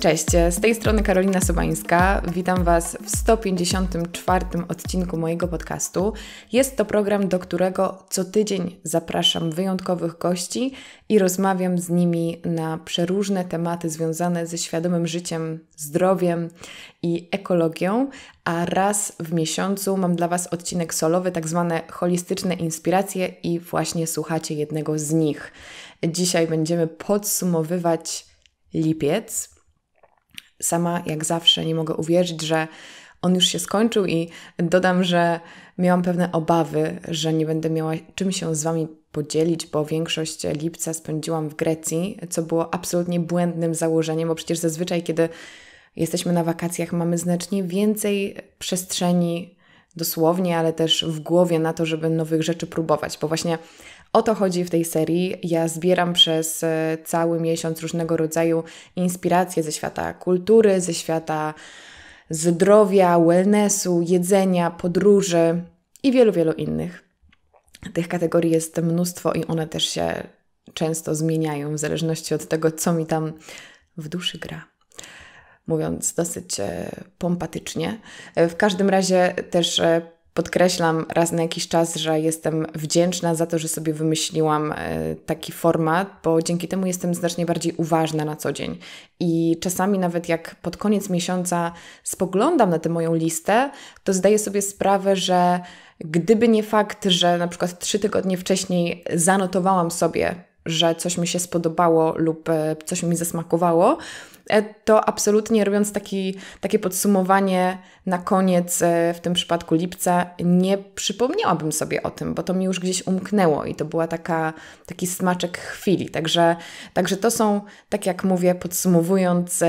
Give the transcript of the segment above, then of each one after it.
Cześć, z tej strony Karolina Sobańska. Witam Was w 154 odcinku mojego podcastu. Jest to program, do którego co tydzień zapraszam wyjątkowych gości i rozmawiam z nimi na przeróżne tematy związane ze świadomym życiem, zdrowiem i ekologią, a raz w miesiącu mam dla Was odcinek solowy, tak zwane holistyczne inspiracje i właśnie słuchacie jednego z nich. Dzisiaj będziemy podsumowywać lipiec Sama, jak zawsze, nie mogę uwierzyć, że on już się skończył i dodam, że miałam pewne obawy, że nie będę miała czym się z Wami podzielić, bo większość lipca spędziłam w Grecji, co było absolutnie błędnym założeniem, bo przecież zazwyczaj, kiedy jesteśmy na wakacjach, mamy znacznie więcej przestrzeni dosłownie, ale też w głowie na to, żeby nowych rzeczy próbować, bo właśnie o to chodzi w tej serii. Ja zbieram przez e, cały miesiąc różnego rodzaju inspiracje ze świata kultury, ze świata zdrowia, wellnessu, jedzenia, podróży i wielu, wielu innych. Tych kategorii jest mnóstwo i one też się często zmieniają w zależności od tego, co mi tam w duszy gra. Mówiąc dosyć e, pompatycznie. E, w każdym razie też Podkreślam raz na jakiś czas, że jestem wdzięczna za to, że sobie wymyśliłam e, taki format, bo dzięki temu jestem znacznie bardziej uważna na co dzień. I czasami, nawet jak pod koniec miesiąca spoglądam na tę moją listę, to zdaję sobie sprawę, że gdyby nie fakt, że na przykład trzy tygodnie wcześniej zanotowałam sobie że coś mi się spodobało lub e, coś mi zasmakowało, e, to absolutnie robiąc taki, takie podsumowanie na koniec, e, w tym przypadku lipca, nie przypomniałabym sobie o tym, bo to mi już gdzieś umknęło i to była taka, taki smaczek chwili. Także, także to są, tak jak mówię, podsumowując,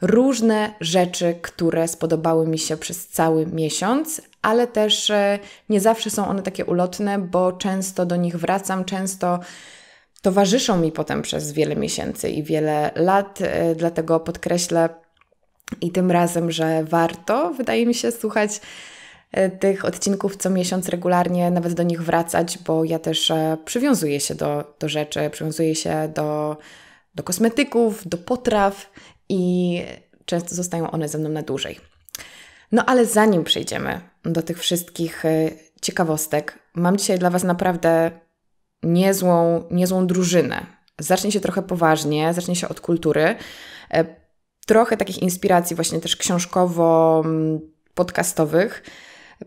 różne rzeczy, które spodobały mi się przez cały miesiąc, ale też nie zawsze są one takie ulotne, bo często do nich wracam, często towarzyszą mi potem przez wiele miesięcy i wiele lat, e, dlatego podkreślę i tym razem, że warto, wydaje mi się, słuchać e, tych odcinków co miesiąc regularnie, nawet do nich wracać, bo ja też e, przywiązuję się do, do rzeczy, przywiązuję się do, do kosmetyków, do potraw i często zostają one ze mną na dłużej. No ale zanim przejdziemy do tych wszystkich ciekawostek, mam dzisiaj dla Was naprawdę niezłą, niezłą drużynę. Zacznie się trochę poważnie, zacznie się od kultury. E, trochę takich inspiracji, właśnie też książkowo-podcastowych mm,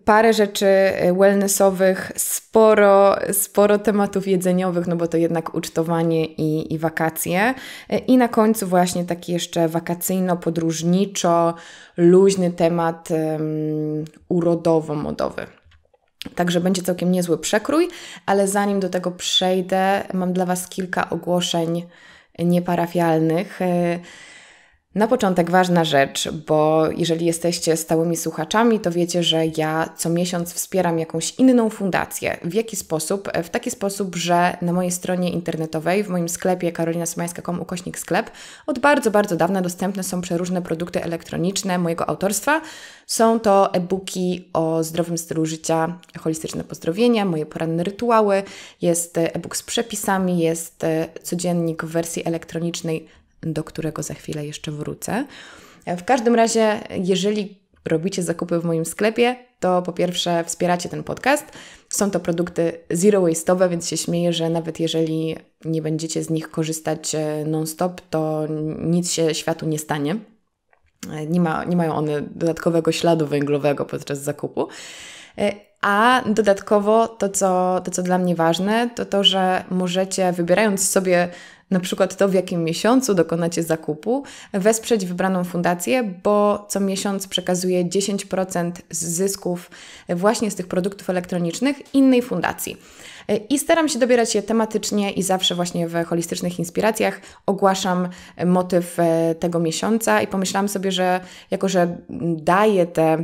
parę rzeczy e, wellnessowych, sporo, sporo tematów jedzeniowych, no bo to jednak ucztowanie i, i wakacje. E, I na końcu właśnie taki jeszcze wakacyjno-podróżniczo, luźny temat um, urodowo-modowy. Także będzie całkiem niezły przekrój, ale zanim do tego przejdę, mam dla Was kilka ogłoszeń nieparafialnych. Na początek ważna rzecz, bo jeżeli jesteście stałymi słuchaczami, to wiecie, że ja co miesiąc wspieram jakąś inną fundację. W jaki sposób? W taki sposób, że na mojej stronie internetowej, w moim sklepie karolinasmańska.com ukośnik sklep, od bardzo, bardzo dawna dostępne są przeróżne produkty elektroniczne mojego autorstwa. Są to e-booki o zdrowym stylu życia, holistyczne pozdrowienia, moje poranne rytuały, jest e-book z przepisami, jest e-, codziennik w wersji elektronicznej do którego za chwilę jeszcze wrócę. W każdym razie, jeżeli robicie zakupy w moim sklepie, to po pierwsze wspieracie ten podcast. Są to produkty zero waste'owe, więc się śmieję, że nawet jeżeli nie będziecie z nich korzystać e, non-stop, to nic się światu nie stanie. E, nie, ma, nie mają one dodatkowego śladu węglowego podczas zakupu. E, a dodatkowo to co, to, co dla mnie ważne, to to, że możecie, wybierając sobie na przykład to, w jakim miesiącu dokonacie zakupu, wesprzeć wybraną fundację, bo co miesiąc przekazuje 10% z zysków właśnie z tych produktów elektronicznych innej fundacji. I staram się dobierać je tematycznie i zawsze właśnie w holistycznych inspiracjach ogłaszam e, motyw e, tego miesiąca i pomyślałam sobie, że jako, że daję te,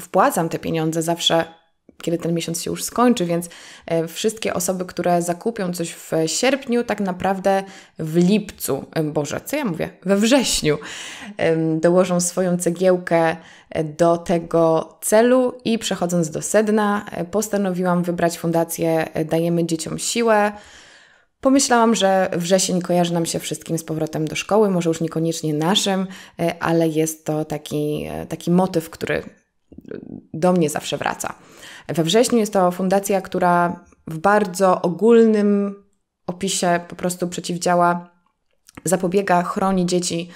wpłacam te pieniądze zawsze kiedy ten miesiąc się już skończy, więc e, wszystkie osoby, które zakupią coś w sierpniu, tak naprawdę w lipcu, e, Boże, co ja mówię, we wrześniu, dołożą swoją cegiełkę e, do tego celu i przechodząc do sedna, postanowiłam wybrać fundację Dajemy Dzieciom Siłę. Pomyślałam, że wrzesień kojarzy nam się wszystkim z powrotem do szkoły, może już niekoniecznie naszym, ale jest to taki, taki motyw, który do mnie zawsze wraca. We wrześniu jest to fundacja, która w bardzo ogólnym opisie po prostu przeciwdziała, zapobiega, chroni dzieci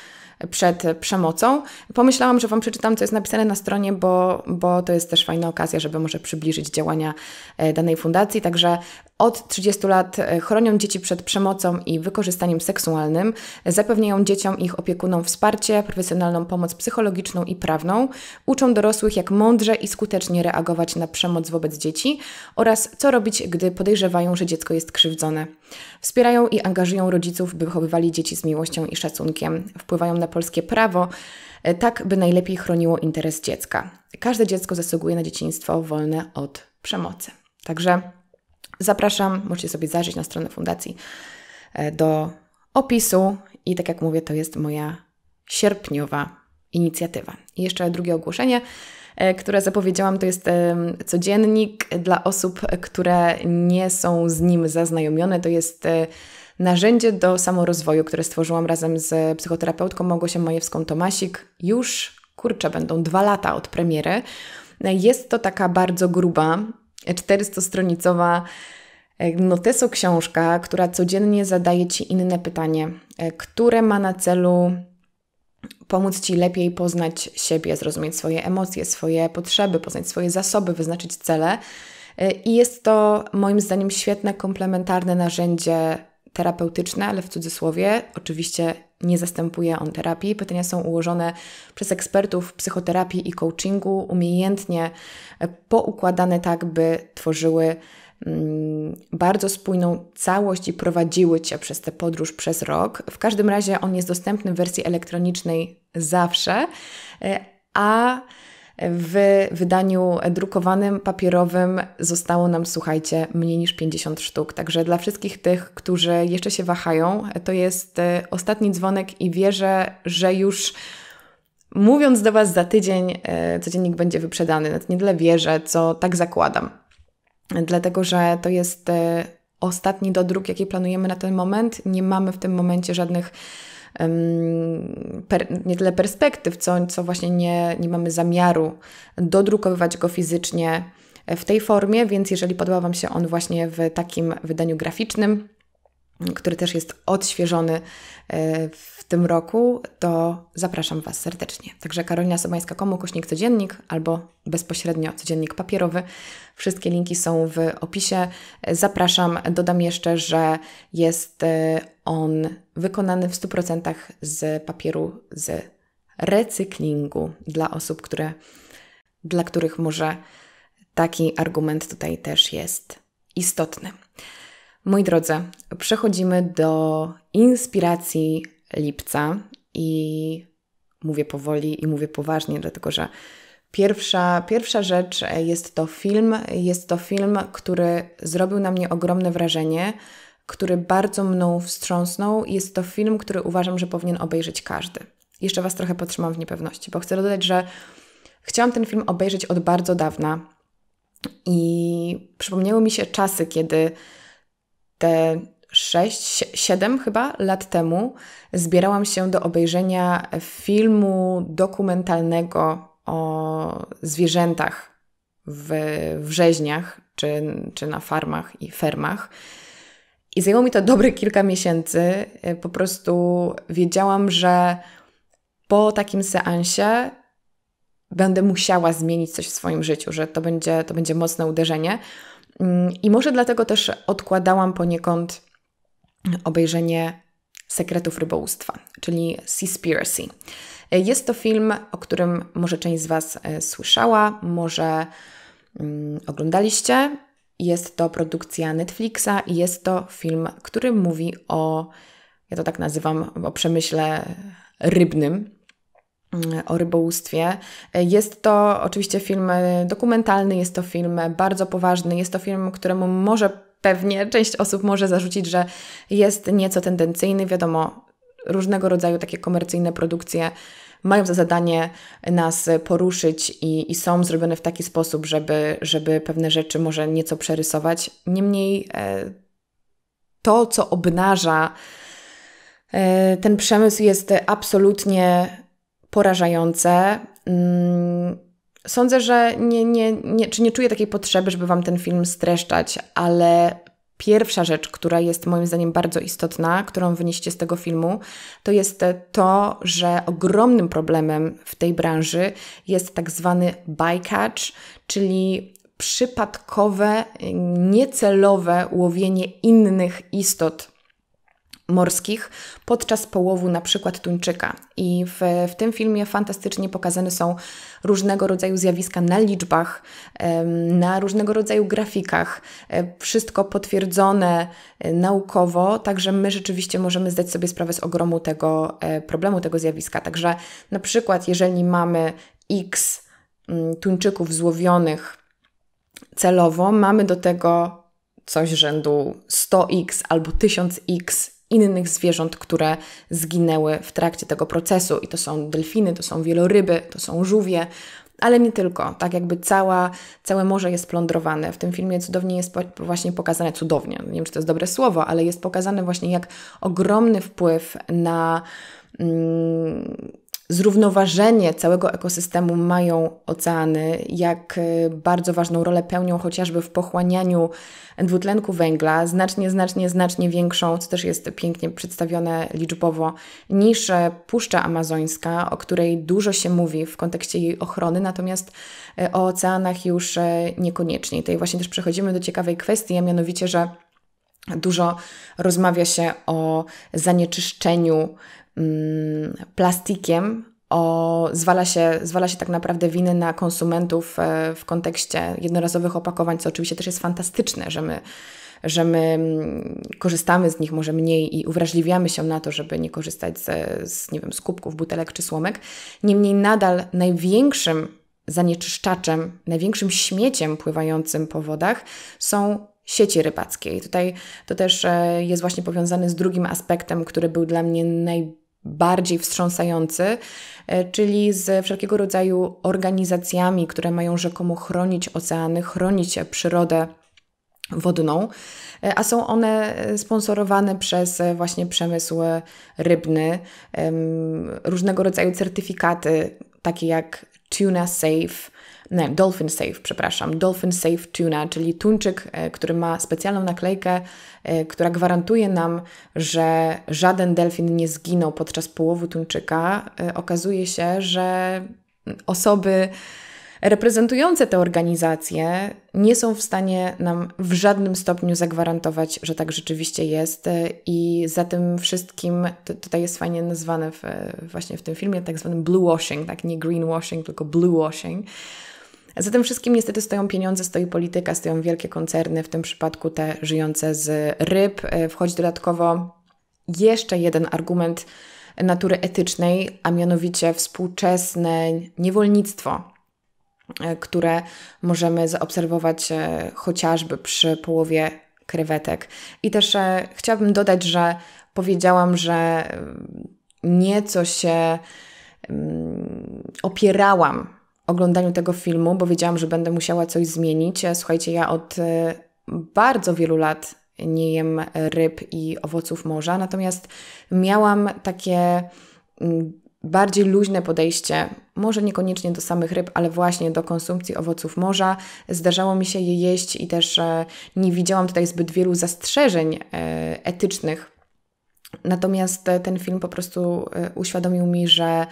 przed przemocą. Pomyślałam, że Wam przeczytam, co jest napisane na stronie, bo, bo to jest też fajna okazja, żeby może przybliżyć działania e, danej fundacji. Także od 30 lat e, chronią dzieci przed przemocą i wykorzystaniem seksualnym, zapewniają dzieciom ich opiekunom wsparcie, profesjonalną pomoc psychologiczną i prawną, uczą dorosłych, jak mądrze i skutecznie reagować na przemoc wobec dzieci oraz co robić, gdy podejrzewają, że dziecko jest krzywdzone. Wspierają i angażują rodziców, by wychowywali dzieci z miłością i szacunkiem, wpływają na polskie prawo, e, tak by najlepiej chroniło interes dziecka. Każde dziecko zasługuje na dzieciństwo wolne od przemocy. Także Zapraszam, możecie sobie zajrzeć na stronę fundacji e, do opisu i tak jak mówię, to jest moja sierpniowa inicjatywa. I jeszcze drugie ogłoszenie, e, które zapowiedziałam, to jest codziennik dla osób, które nie są z nim zaznajomione. To jest e, narzędzie do samorozwoju, które stworzyłam razem z psychoterapeutką Małgosią Majewską-Tomasik. Już, kurczę, będą dwa lata od premiery. Jest to taka bardzo gruba 400-stronicowa e, noteso książka, która codziennie zadaje Ci inne pytanie, e, które ma na celu pomóc Ci lepiej poznać siebie, zrozumieć swoje emocje, swoje potrzeby, poznać swoje zasoby, wyznaczyć cele. E, I jest to moim zdaniem świetne, komplementarne narzędzie terapeutyczne, ale w cudzysłowie. Oczywiście nie zastępuje on terapii. Pytania są ułożone przez ekspertów psychoterapii i coachingu, umiejętnie poukładane tak, by tworzyły mm, bardzo spójną całość i prowadziły Cię przez tę podróż przez rok. W każdym razie on jest dostępny w wersji elektronicznej zawsze, e, a w wydaniu drukowanym, papierowym zostało nam, słuchajcie, mniej niż 50 sztuk. Także dla wszystkich tych, którzy jeszcze się wahają, to jest e, ostatni dzwonek i wierzę, że już mówiąc do Was za tydzień, e, codziennik będzie wyprzedany. Nawet nie dla wierzę, co tak zakładam. Dlatego, że to jest e, ostatni dodruk, jaki planujemy na ten moment. Nie mamy w tym momencie żadnych per, nie tyle perspektyw, co, co właśnie nie, nie mamy zamiaru dodrukowywać go fizycznie w tej formie, więc jeżeli podoba Wam się on właśnie w takim wydaniu graficznym, który też jest odświeżony e, w tym roku, to zapraszam Was serdecznie. Także Karolina Sobańska, komu kośnik codziennik albo bezpośrednio codziennik papierowy. Wszystkie linki są w opisie. Zapraszam. Dodam jeszcze, że jest y, on wykonany w 100% z papieru z recyklingu dla osób, które, dla których może taki argument tutaj też jest istotny. Moi drodzy, przechodzimy do inspiracji lipca i mówię powoli i mówię poważnie, dlatego że pierwsza, pierwsza rzecz jest to film. Jest to film, który zrobił na mnie ogromne wrażenie, który bardzo mną wstrząsnął. Jest to film, który uważam, że powinien obejrzeć każdy. Jeszcze Was trochę potrzymam w niepewności, bo chcę dodać, że chciałam ten film obejrzeć od bardzo dawna i przypomniały mi się czasy, kiedy te 6, 7 chyba lat temu zbierałam się do obejrzenia filmu dokumentalnego o zwierzętach w, w rzeźniach czy, czy na farmach i fermach. I zajęło mi to dobre kilka miesięcy. Y, po prostu wiedziałam, że po takim seansie będę musiała zmienić coś w swoim życiu, że to będzie, to będzie mocne uderzenie. Mm, I może dlatego też odkładałam poniekąd obejrzenie Sekretów Rybołówstwa, czyli Seaspiracy. Jest to film, o którym może część z Was e, słyszała, może mm, oglądaliście. Jest to produkcja Netflixa i jest to film, który mówi o, ja to tak nazywam, o przemyśle rybnym, mm, o rybołówstwie. Jest to oczywiście film e, dokumentalny, jest to film bardzo poważny, jest to film, któremu może pewnie część osób może zarzucić, że jest nieco tendencyjny. Wiadomo, różnego rodzaju takie komercyjne produkcje mają za zadanie nas poruszyć i, i, są zrobione w taki sposób, żeby, żeby pewne rzeczy może nieco przerysować. Niemniej e, to, co obnaża e, ten przemysł, jest absolutnie porażające. Mm, sądzę, że nie, nie, nie, czy nie czuję takiej potrzeby, żeby Wam ten film streszczać, ale pierwsza rzecz, która jest moim zdaniem bardzo istotna, którą wynieście z tego filmu, to jest to, że ogromnym problemem w tej branży jest tak zwany bycatch, czyli przypadkowe, niecelowe łowienie innych istot morskich podczas połowu na przykład tuńczyka. I w, w tym filmie fantastycznie pokazane są różnego rodzaju zjawiska na liczbach, na różnego rodzaju grafikach. E, wszystko potwierdzone e, naukowo, także my rzeczywiście możemy zdać sobie sprawę z ogromu tego e, problemu, tego zjawiska. Także na przykład jeżeli mamy x mm, tuńczyków złowionych celowo, mamy do tego coś rzędu 100x albo 1000x innych zwierząt, które zginęły w trakcie tego procesu. I to są delfiny, to są wieloryby, to są żółwie, ale nie tylko. Tak jakby cała, całe morze jest plądrowane. W tym filmie cudownie jest po, właśnie pokazane, cudownie, nie wiem czy to jest dobre słowo, ale jest pokazane właśnie jak ogromny wpływ na... Mm, zrównoważenie całego ekosystemu mają oceany, jak y, bardzo ważną rolę pełnią chociażby w pochłanianiu dwutlenku węgla, znacznie, znacznie, znacznie większą, co też jest pięknie przedstawione liczbowo, niż e, Puszcza Amazońska, o której dużo się mówi w kontekście jej ochrony, natomiast e, o oceanach już e, niekoniecznie. I tutaj właśnie też przechodzimy do ciekawej kwestii, a mianowicie, że Dużo rozmawia się o zanieczyszczeniu Mm, plastikiem, o, zwala, się, zwala się tak naprawdę winy na konsumentów e, w kontekście jednorazowych opakowań, co oczywiście też jest fantastyczne, że my, że my mm, korzystamy z nich może mniej i uwrażliwiamy się na to, żeby nie korzystać z, z, nie wiem, z kubków, butelek czy słomek. Niemniej nadal największym zanieczyszczaczem, największym śmieciem pływającym po wodach są sieci rybackie i Tutaj to też e, jest właśnie powiązane z drugim aspektem, który był dla mnie najbardziej bardziej wstrząsający, e, czyli z wszelkiego rodzaju organizacjami, które mają rzekomo chronić oceany, chronić przyrodę wodną, e, a są one sponsorowane przez właśnie przemysł rybny, różnego rodzaju certyfikaty, takie jak Tuna Safe, nie, Dolphin Safe, przepraszam, Dolphin Safe Tuna, czyli tuńczyk, e, który ma specjalną naklejkę, e, która gwarantuje nam, że żaden delfin nie zginął podczas połowu tuńczyka. E, okazuje się, że osoby reprezentujące te organizacje nie są w stanie nam w żadnym stopniu zagwarantować, że tak rzeczywiście jest i za tym wszystkim, to, tutaj jest fajnie nazwane w, właśnie w tym filmie tak zwanym blue washing, tak nie green washing, tylko blue washing. Za tym wszystkim niestety stoją pieniądze, stoi polityka, stoją wielkie koncerny, w tym przypadku te żyjące z ryb. E, wchodzi dodatkowo jeszcze jeden argument natury etycznej, a mianowicie współczesne niewolnictwo, e, które możemy zaobserwować e, chociażby przy połowie krewetek. I też chciałabym dodać, że powiedziałam, że mm, nieco się mm, opierałam oglądaniu tego filmu, bo wiedziałam, że będę musiała coś zmienić. E, słuchajcie, ja od e, bardzo wielu lat nie jem ryb i owoców morza, natomiast miałam takie mm, bardziej luźne podejście, może niekoniecznie do samych ryb, ale właśnie do konsumpcji owoców morza. Zdarzało mi się je jeść i też e, nie widziałam tutaj zbyt wielu zastrzeżeń etycznych. Natomiast ten film po prostu uświadomił mi, że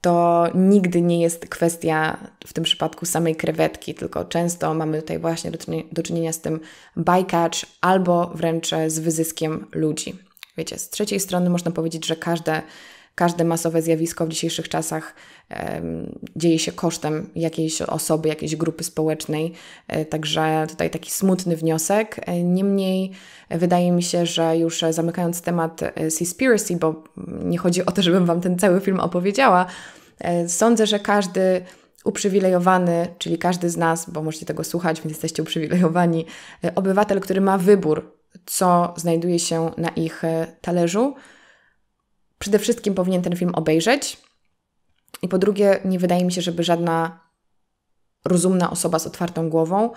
to nigdy nie jest kwestia w tym przypadku samej krewetki, tylko często mamy tutaj właśnie do czynienia z tym bycatch albo wręcz z wyzyskiem ludzi. Wiecie, z trzeciej strony można powiedzieć, że każde Każde masowe zjawisko w dzisiejszych czasach dzieje się kosztem jakiejś osoby, jakiejś grupy społecznej. E, także tutaj taki smutny wniosek. E, niemniej e, wydaje mi się, że już zamykając temat Seaspiracy, bo mm, nie chodzi o to, żebym Wam ten cały film opowiedziała, sądzę, że każdy uprzywilejowany, czyli każdy z nas, bo możecie tego słuchać, więc jesteście uprzywilejowani, obywatel, który ma wybór, co znajduje się na ich talerzu, przede wszystkim powinien ten film obejrzeć. I po drugie, nie wydaje mi się, żeby żadna rozumna osoba z otwartą głową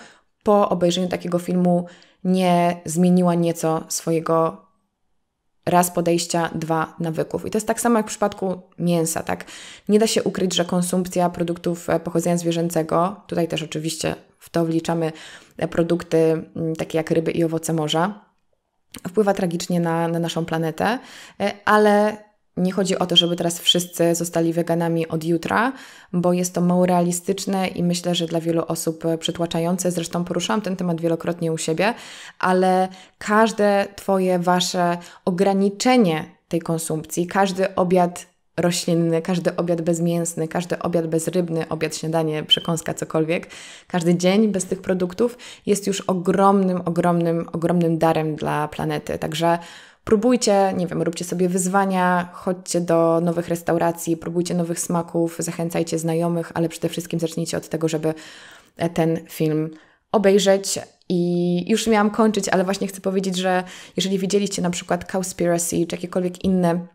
po obejrzeniu takiego filmu nie zmieniła nieco swojego raz podejścia, dwa nawyków. I to jest tak samo jak w przypadku mięsa, tak? Nie da się ukryć, że konsumpcja produktów e, pochodzenia zwierzęcego, tutaj też oczywiście w to wliczamy e, produkty mm, takie jak ryby i owoce morza, wpływa tragicznie na, na naszą planetę, e, ale nie chodzi o to, żeby teraz wszyscy zostali weganami od jutra, bo jest to mało realistyczne i myślę, że dla wielu osób przytłaczające. Zresztą poruszałam ten temat wielokrotnie u siebie, ale każde Twoje, Wasze ograniczenie tej konsumpcji, każdy obiad roślinny, każdy obiad bezmięsny, każdy obiad bezrybny, obiad, śniadanie, przekąska, cokolwiek, każdy dzień bez tych produktów jest już ogromnym, ogromnym, ogromnym darem dla planety. Także Próbujcie, nie wiem, róbcie sobie wyzwania, chodźcie do nowych restauracji, próbujcie nowych smaków, zachęcajcie znajomych, ale przede wszystkim zacznijcie od tego, żeby e, ten film obejrzeć. I już miałam kończyć, ale właśnie chcę powiedzieć, że jeżeli widzieliście na przykład Cowspiracy czy jakiekolwiek inne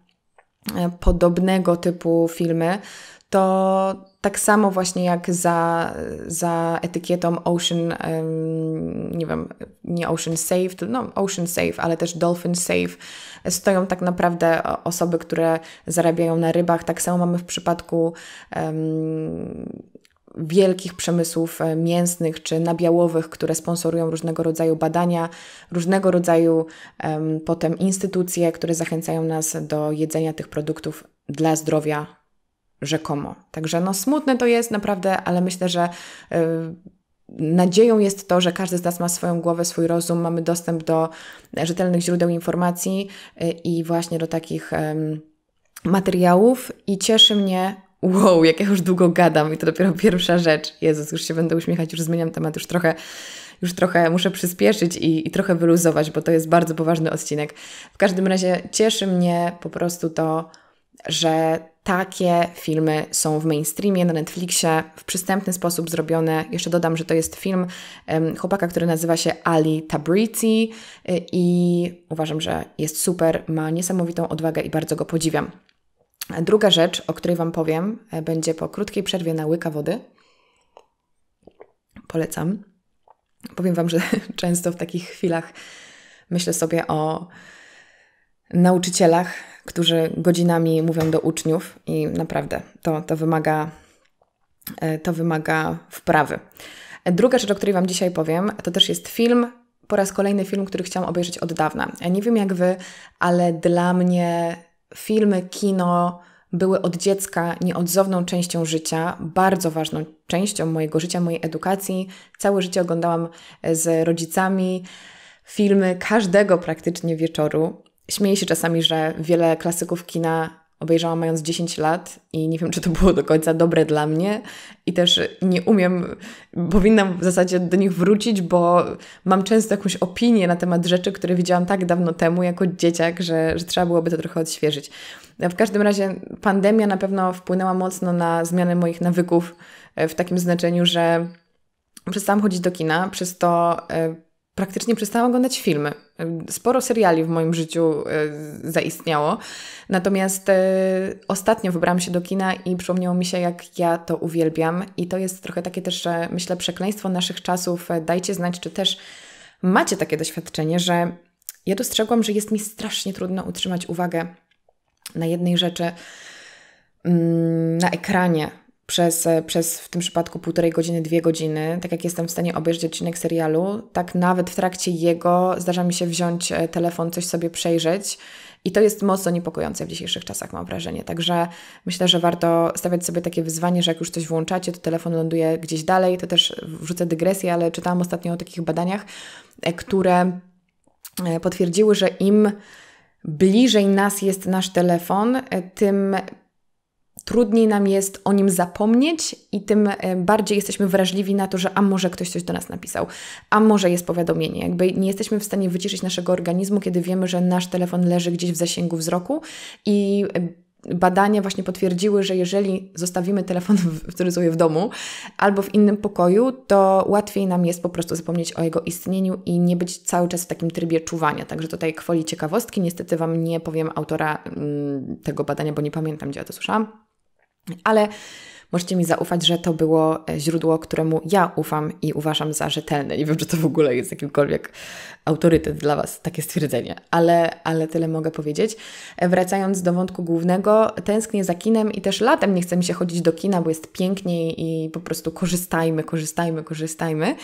e, podobnego typu filmy, to tak samo właśnie jak za, za etykietą Ocean, nie wiem, nie Ocean Safe, no Ocean Safe, ale też Dolphin Safe, stoją tak naprawdę osoby, które zarabiają na rybach. Tak samo mamy w przypadku um, wielkich przemysłów e, mięsnych czy nabiałowych, które sponsorują różnego rodzaju badania, różnego rodzaju um, potem instytucje, które zachęcają nas do jedzenia tych produktów dla zdrowia rzekomo. Także no smutne to jest naprawdę, ale myślę, że y, nadzieją jest to, że każdy z nas ma swoją głowę, swój rozum, mamy dostęp do rzetelnych źródeł informacji y, i właśnie do takich materiałów i cieszy mnie wow, jak ja już długo gadam i to dopiero pierwsza rzecz. Jezus, już się będę uśmiechać, już zmieniam temat, już trochę, już trochę muszę przyspieszyć i, i trochę wyluzować, bo to jest bardzo poważny odcinek. W każdym razie cieszy mnie po prostu to, że takie filmy są w mainstreamie na Netflixie w przystępny sposób zrobione. Jeszcze dodam, że to jest film chłopaka, który nazywa się Ali Tabrizi y, i uważam, że jest super, ma niesamowitą odwagę i bardzo go podziwiam. Druga rzecz, o której Wam powiem, e, będzie po krótkiej przerwie na łyka wody. Polecam. Powiem Wam, że często w takich chwilach myślę sobie o nauczycielach, którzy godzinami mówią do uczniów i naprawdę to, to, wymaga, e, to wymaga wprawy. Druga rzecz, o której Wam dzisiaj powiem, to też jest film, po raz kolejny film, który chciałam obejrzeć od dawna. Ja nie wiem jak Wy, ale dla mnie filmy, kino były od dziecka nieodzowną częścią życia, bardzo ważną częścią mojego życia, mojej edukacji. Całe życie oglądałam e, z rodzicami filmy każdego praktycznie wieczoru. Śmieję się czasami, że wiele klasyków kina obejrzałam mając 10 lat i nie wiem, czy to było do końca dobre dla mnie i też nie umiem, powinnam w zasadzie do nich wrócić, bo mam często jakąś opinię na temat rzeczy, które widziałam tak dawno temu jako dzieciak, że, że trzeba byłoby to trochę odświeżyć. W każdym razie pandemia na pewno wpłynęła mocno na zmianę moich nawyków e, w takim znaczeniu, że przestałam chodzić do kina, przez to e, praktycznie przestałam oglądać filmy. Sporo seriali w moim życiu e, zaistniało. Natomiast e, ostatnio wybrałam się do kina i przypomniało mi się, jak ja to uwielbiam. I to jest trochę takie też, myślę, przekleństwo naszych czasów. E, dajcie znać, czy też macie takie doświadczenie, że ja dostrzegłam, że jest mi strasznie trudno utrzymać uwagę na jednej rzeczy mm, na ekranie przez, e, przez w tym przypadku półtorej godziny, dwie godziny, tak jak jestem w stanie obejrzeć odcinek serialu, tak nawet w trakcie jego zdarza mi się wziąć e, telefon, coś sobie przejrzeć. I to jest mocno niepokojące w dzisiejszych czasach, mam wrażenie. Także myślę, że warto stawiać sobie takie wyzwanie, że jak już coś włączacie, to telefon ląduje gdzieś dalej. To też wrzucę dygresję, ale czytałam ostatnio o takich badaniach, e, które potwierdziły, że im bliżej nas jest nasz telefon, tym trudniej nam jest o nim zapomnieć i tym e, bardziej jesteśmy wrażliwi na to, że a może ktoś coś do nas napisał, a może jest powiadomienie. Jakby nie jesteśmy w stanie wyciszyć naszego organizmu, kiedy wiemy, że nasz telefon leży gdzieś w zasięgu wzroku i e, badania właśnie potwierdziły, że jeżeli zostawimy telefon który sobie w domu albo w innym pokoju, to łatwiej nam jest po prostu zapomnieć o jego istnieniu i nie być cały czas w takim trybie czuwania. Także tutaj kwoli ciekawostki, niestety Wam nie powiem autora mm, tego badania, bo nie pamiętam, gdzie ja to słyszałam. Ale możecie mi zaufać, że to było e, źródło, któremu ja ufam i uważam za rzetelne. Nie wiem, czy to w ogóle jest jakimkolwiek autorytet dla Was, takie stwierdzenie, ale, ale tyle mogę powiedzieć. E, wracając do wątku głównego, tęsknię za kinem i też latem nie chce mi się chodzić do kina, bo jest piękniej i po prostu korzystajmy, korzystajmy, korzystajmy.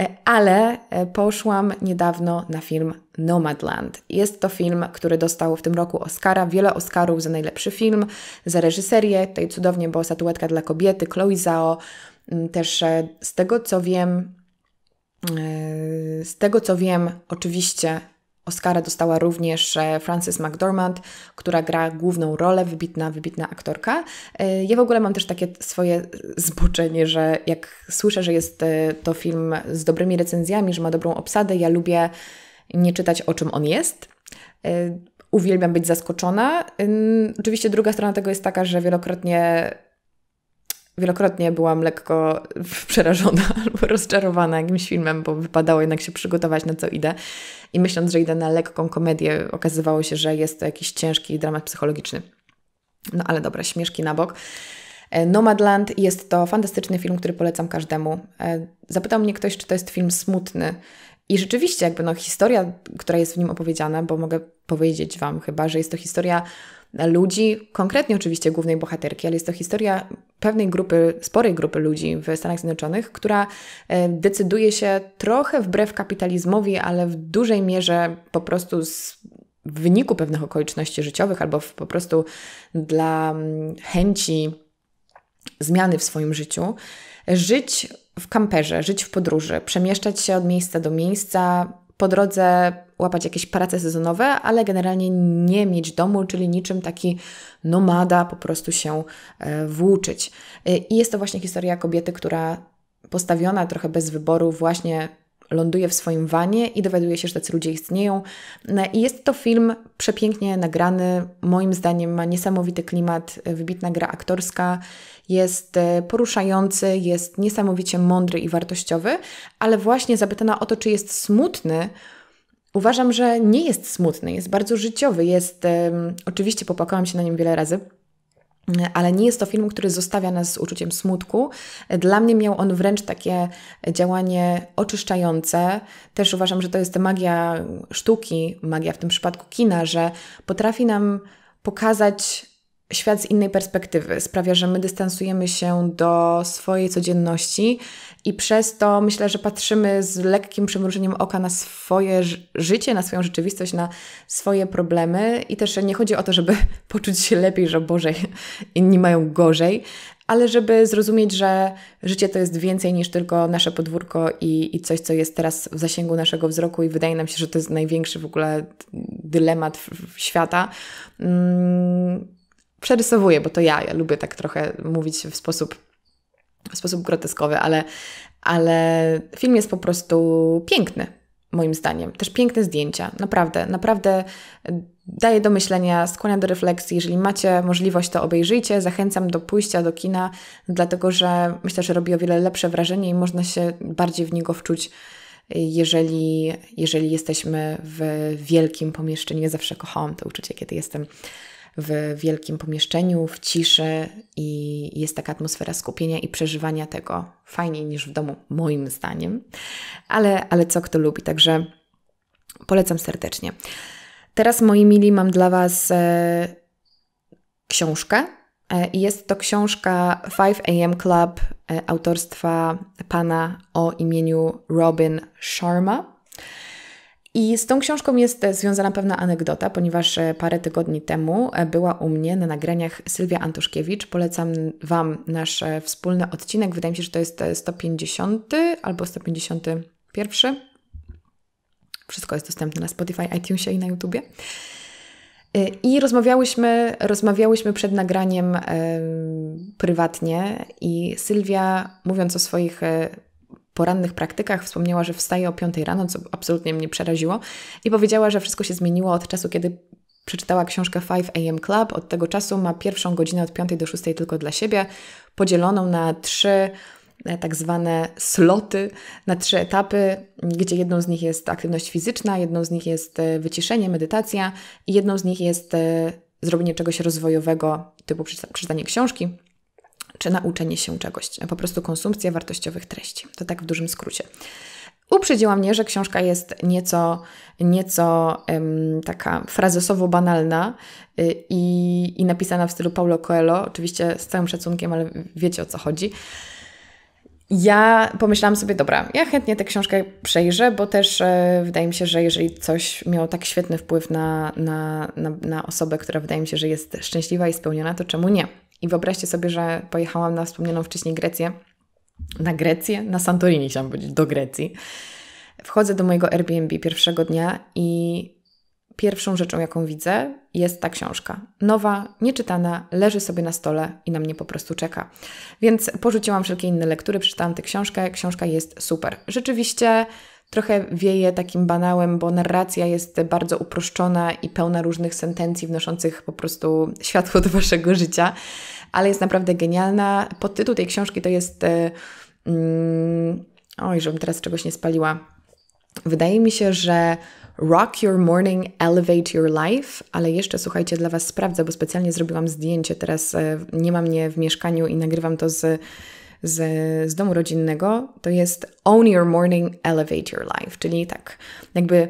E, ale e, poszłam niedawno na film Nomadland. Jest to film, który dostał w tym roku Oscara, wiele Oscarów za najlepszy film, za reżyserię, tutaj cudownie była statuetka dla kobiety, Chloe Zhao, mm, też e, z tego co wiem, z tego co wiem, oczywiście Oscara dostała również e, Frances McDormand, która gra główną rolę, wybitna, wybitna aktorka. E, ja w ogóle mam też takie swoje zboczenie, że jak słyszę, że jest e, to film z dobrymi recenzjami, że ma dobrą obsadę, ja lubię nie czytać o czym on jest uwielbiam być zaskoczona. Oczywiście druga strona tego jest taka, że wielokrotnie Wielokrotnie byłam lekko przerażona albo rozczarowana jakimś filmem, bo wypadało jednak się przygotować, na co idę. I myśląc, że idę na lekką komedię, okazywało się, że jest to jakiś ciężki dramat psychologiczny. No ale dobra, śmieszki na bok. E, Nomadland jest to fantastyczny film, który polecam każdemu. E, zapytał mnie ktoś, czy to jest film smutny. I rzeczywiście, jakby no, historia, która jest w nim opowiedziana, bo mogę powiedzieć Wam chyba, że jest to historia ludzi, konkretnie oczywiście głównej bohaterki, ale jest to historia pewnej grupy, sporej grupy ludzi w Stanach Zjednoczonych, która e, decyduje się trochę wbrew kapitalizmowi, ale w dużej mierze po prostu z w wyniku pewnych okoliczności życiowych albo po prostu dla mm, chęci zmiany w swoim życiu, żyć w kamperze, żyć w podróży, przemieszczać się od miejsca do miejsca, po drodze łapać jakieś prace sezonowe, ale generalnie nie mieć domu, czyli niczym taki nomada po prostu się e, włóczyć. E, I jest to właśnie historia kobiety, która postawiona trochę bez wyboru właśnie ląduje w swoim wanie i dowiaduje się, że tacy ludzie istnieją. E, I jest to film przepięknie nagrany, moim zdaniem ma niesamowity klimat, wybitna gra aktorska, jest poruszający, jest niesamowicie mądry i wartościowy, ale właśnie zapytana o to, czy jest smutny, uważam, że nie jest smutny, jest bardzo życiowy, jest, um, oczywiście popłakałam się na nim wiele razy, ale nie jest to film, który zostawia nas z uczuciem smutku. Dla mnie miał on wręcz takie działanie oczyszczające. Też uważam, że to jest magia sztuki, magia w tym przypadku kina, że potrafi nam pokazać świat z innej perspektywy. Sprawia, że my dystansujemy się do swojej codzienności i przez to myślę, że patrzymy z lekkim przymrużeniem oka na swoje życie, na swoją rzeczywistość, na swoje problemy. I też nie chodzi o to, żeby poczuć się lepiej, że Boże, inni mają gorzej, ale żeby zrozumieć, że życie to jest więcej niż tylko nasze podwórko i, i, coś, co jest teraz w zasięgu naszego wzroku, i wydaje nam się, że to jest największy w ogóle dylemat w, w świata. Mm przerysowuję, bo to ja, ja lubię tak trochę mówić w sposób, w sposób groteskowy, ale, ale film jest po prostu piękny, moim zdaniem. Też piękne zdjęcia, naprawdę, naprawdę daje do myślenia, skłania do refleksji. Jeżeli macie możliwość, to obejrzyjcie. Zachęcam do pójścia do kina, dlatego że myślę, że robi o wiele lepsze wrażenie i można się bardziej w niego wczuć jeżeli, jeżeli jesteśmy w wielkim pomieszczeniu. Ja zawsze kochałam to uczucie, kiedy jestem w wielkim pomieszczeniu, w ciszy i jest taka atmosfera skupienia i przeżywania tego fajniej niż w domu, moim zdaniem. Ale, ale co kto lubi, także polecam serdecznie. Teraz, moi mili, mam dla Was e, książkę. E, jest to książka 5am Club e, autorstwa pana o imieniu Robin Sharma. I z tą książką jest związana pewna anegdota, ponieważ e, parę tygodni temu e, była u mnie na nagraniach Sylwia Antuszkiewicz. Polecam Wam nasz e, wspólny odcinek. Wydaje mi się, że to jest 150 albo 151. Wszystko jest dostępne na Spotify, iTunesie i na YouTubie. I rozmawiałyśmy, rozmawiałyśmy przed nagraniem prywatnie i Sylwia, mówiąc o swoich porannych praktykach wspomniała, że wstaje o 5 rano, co absolutnie mnie przeraziło, i powiedziała, że wszystko się zmieniło od czasu, kiedy przeczytała książkę 5 AM Club. Od tego czasu ma pierwszą godzinę od 5 do 6 tylko dla siebie, podzieloną na trzy e, tak zwane sloty na trzy etapy, gdzie jedną z nich jest aktywność fizyczna, jedną z nich jest e, wyciszenie, medytacja i jedną z nich jest e, zrobienie czegoś rozwojowego, typu przeczytanie książki czy nauczenie się czegoś, po prostu konsumpcja wartościowych treści. To tak w dużym skrócie. Uprzedziła mnie, że książka jest nieco, nieco taka frazesowo banalna y, i, i napisana w stylu Paulo Coelho, oczywiście z całym szacunkiem, ale wiecie o co chodzi. Ja pomyślałam sobie, dobra, ja chętnie tę książkę przejrzę, bo też e, wydaje mi się, że jeżeli coś miało tak świetny wpływ na, na, na, na osobę, która wydaje mi się, że jest szczęśliwa i spełniona, to czemu nie? I wyobraźcie sobie, że pojechałam na wspomnianą wcześniej Grecję, na Grecję, na Santorini chciałam powiedzieć, do Grecji. Wchodzę do mojego Airbnb pierwszego dnia i pierwszą rzeczą, jaką widzę, jest ta książka. Nowa, nieczytana, leży sobie na stole i na mnie po prostu czeka. Więc porzuciłam wszelkie inne lektury, przeczytałam tę książkę. Książka jest super. Rzeczywiście trochę wieje takim banałem, bo narracja jest bardzo uproszczona i pełna różnych sentencji wnoszących po prostu światło do waszego życia, ale jest naprawdę genialna. Podtytuł tej książki to jest. E, mm, oj, żebym teraz czegoś nie spaliła. Wydaje mi się, że Rock Your Morning, Elevate Your Life, ale jeszcze słuchajcie, dla Was sprawdzę, bo specjalnie zrobiłam zdjęcie. Teraz e, nie mam mnie w mieszkaniu i nagrywam to z z, z domu rodzinnego, to jest Own Your Morning, Elevate Your Life, czyli tak jakby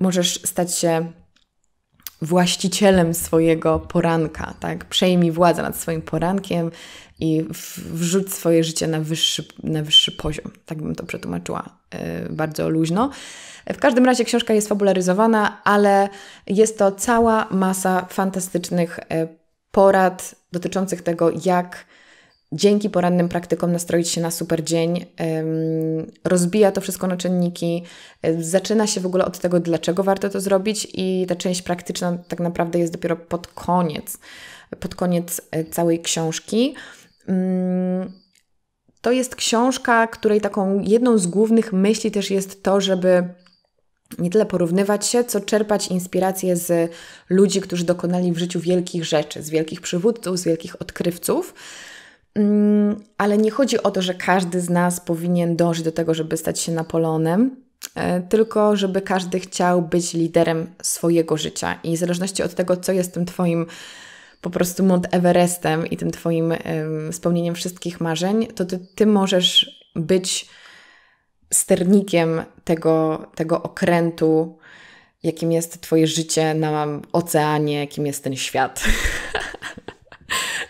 możesz stać się właścicielem swojego poranka, tak? Przejmij władzę nad swoim porankiem i wrzuć swoje życie na wyższy, na wyższy poziom. Tak bym to przetłumaczyła yy, bardzo luźno. W każdym razie książka jest fabularyzowana, ale jest to cała masa fantastycznych y, porad dotyczących tego, jak dzięki porannym praktykom nastroić się na super dzień, rozbija to wszystko na czynniki, zaczyna się w ogóle od tego, dlaczego warto to zrobić, i ta część praktyczna tak naprawdę jest dopiero pod koniec, pod koniec e, całej książki. Mm, to jest książka, której taką jedną z głównych myśli też jest to, żeby nie tyle porównywać się, co czerpać inspirację z ludzi, którzy dokonali w życiu wielkich rzeczy, z wielkich przywódców, z wielkich odkrywców. Mm, ale nie chodzi o to, że każdy z nas powinien dążyć do tego, żeby stać się Napoleonem, e, tylko żeby każdy chciał być liderem swojego życia. I w zależności od tego, co jest tym Twoim po prostu Mont Everestem i tym Twoim spełnieniem wszystkich marzeń, to Ty, ty możesz być sternikiem tego, tego okrętu, jakim jest Twoje życie na oceanie, jakim jest ten świat.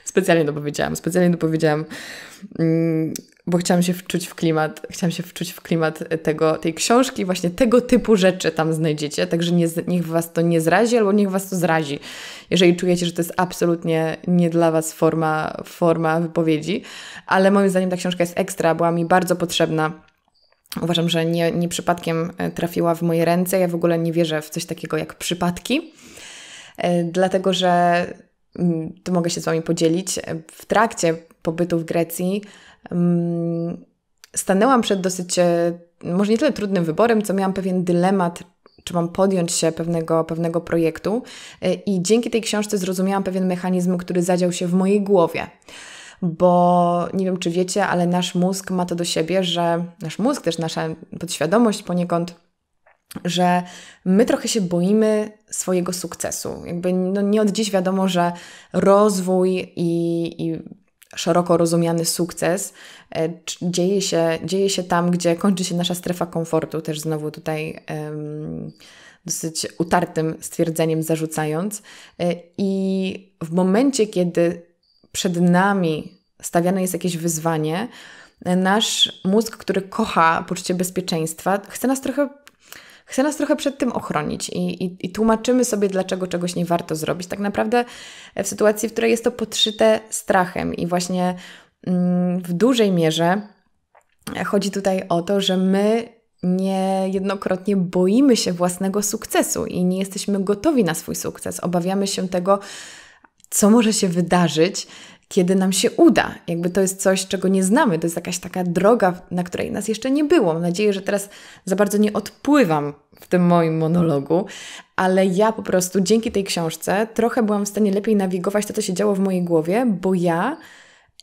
Specjalnie to powiedziałam, specjalnie to powiedziałam, mm, bo chciałam się wczuć w klimat, chciałam się wczuć w klimat tego, tej książki, właśnie tego typu rzeczy tam znajdziecie, także nie, niech Was to nie zrazi albo niech Was to zrazi, jeżeli czujecie, że to jest absolutnie nie dla Was forma, forma wypowiedzi, ale moim zdaniem ta książka jest ekstra, była mi bardzo potrzebna. Uważam, że nie, nie przypadkiem e, trafiła w moje ręce. Ja w ogóle nie wierzę w coś takiego jak przypadki, e, dlatego że Mm, to mogę się z Wami podzielić. W trakcie pobytu w Grecji mm, stanęłam przed dosyć, e, może nie tyle trudnym wyborem, co miałam pewien dylemat, czy mam podjąć się pewnego, pewnego projektu. E, I dzięki tej książce zrozumiałam pewien mechanizm, który zadział się w mojej głowie. Bo nie wiem, czy wiecie, ale nasz mózg ma to do siebie, że nasz mózg, też nasza podświadomość poniekąd, że my trochę się boimy swojego sukcesu. Jakby no, nie od dziś wiadomo, że rozwój i, i szeroko rozumiany sukces e, dzieje się, dzieje się tam, gdzie kończy się nasza strefa komfortu, też znowu tutaj dosyć utartym stwierdzeniem zarzucając. E, I w momencie, kiedy przed nami stawiane jest jakieś wyzwanie, e, nasz mózg, który kocha poczucie bezpieczeństwa, chce nas trochę chce nas trochę przed tym ochronić i, i, i tłumaczymy sobie, dlaczego czegoś nie warto zrobić. Tak naprawdę e, w sytuacji, w której jest to podszyte strachem i właśnie mm, w dużej mierze e, chodzi tutaj o to, że my niejednokrotnie boimy się własnego sukcesu i nie jesteśmy gotowi na swój sukces. Obawiamy się tego, co może się wydarzyć, kiedy nam się uda. Jakby to jest coś, czego nie znamy, to jest jakaś taka droga, na której nas jeszcze nie było. Mam nadzieję, że teraz za bardzo nie odpływam w tym moim monologu, ale ja po prostu dzięki tej książce trochę byłam w stanie lepiej nawigować to, co się działo w mojej głowie, bo ja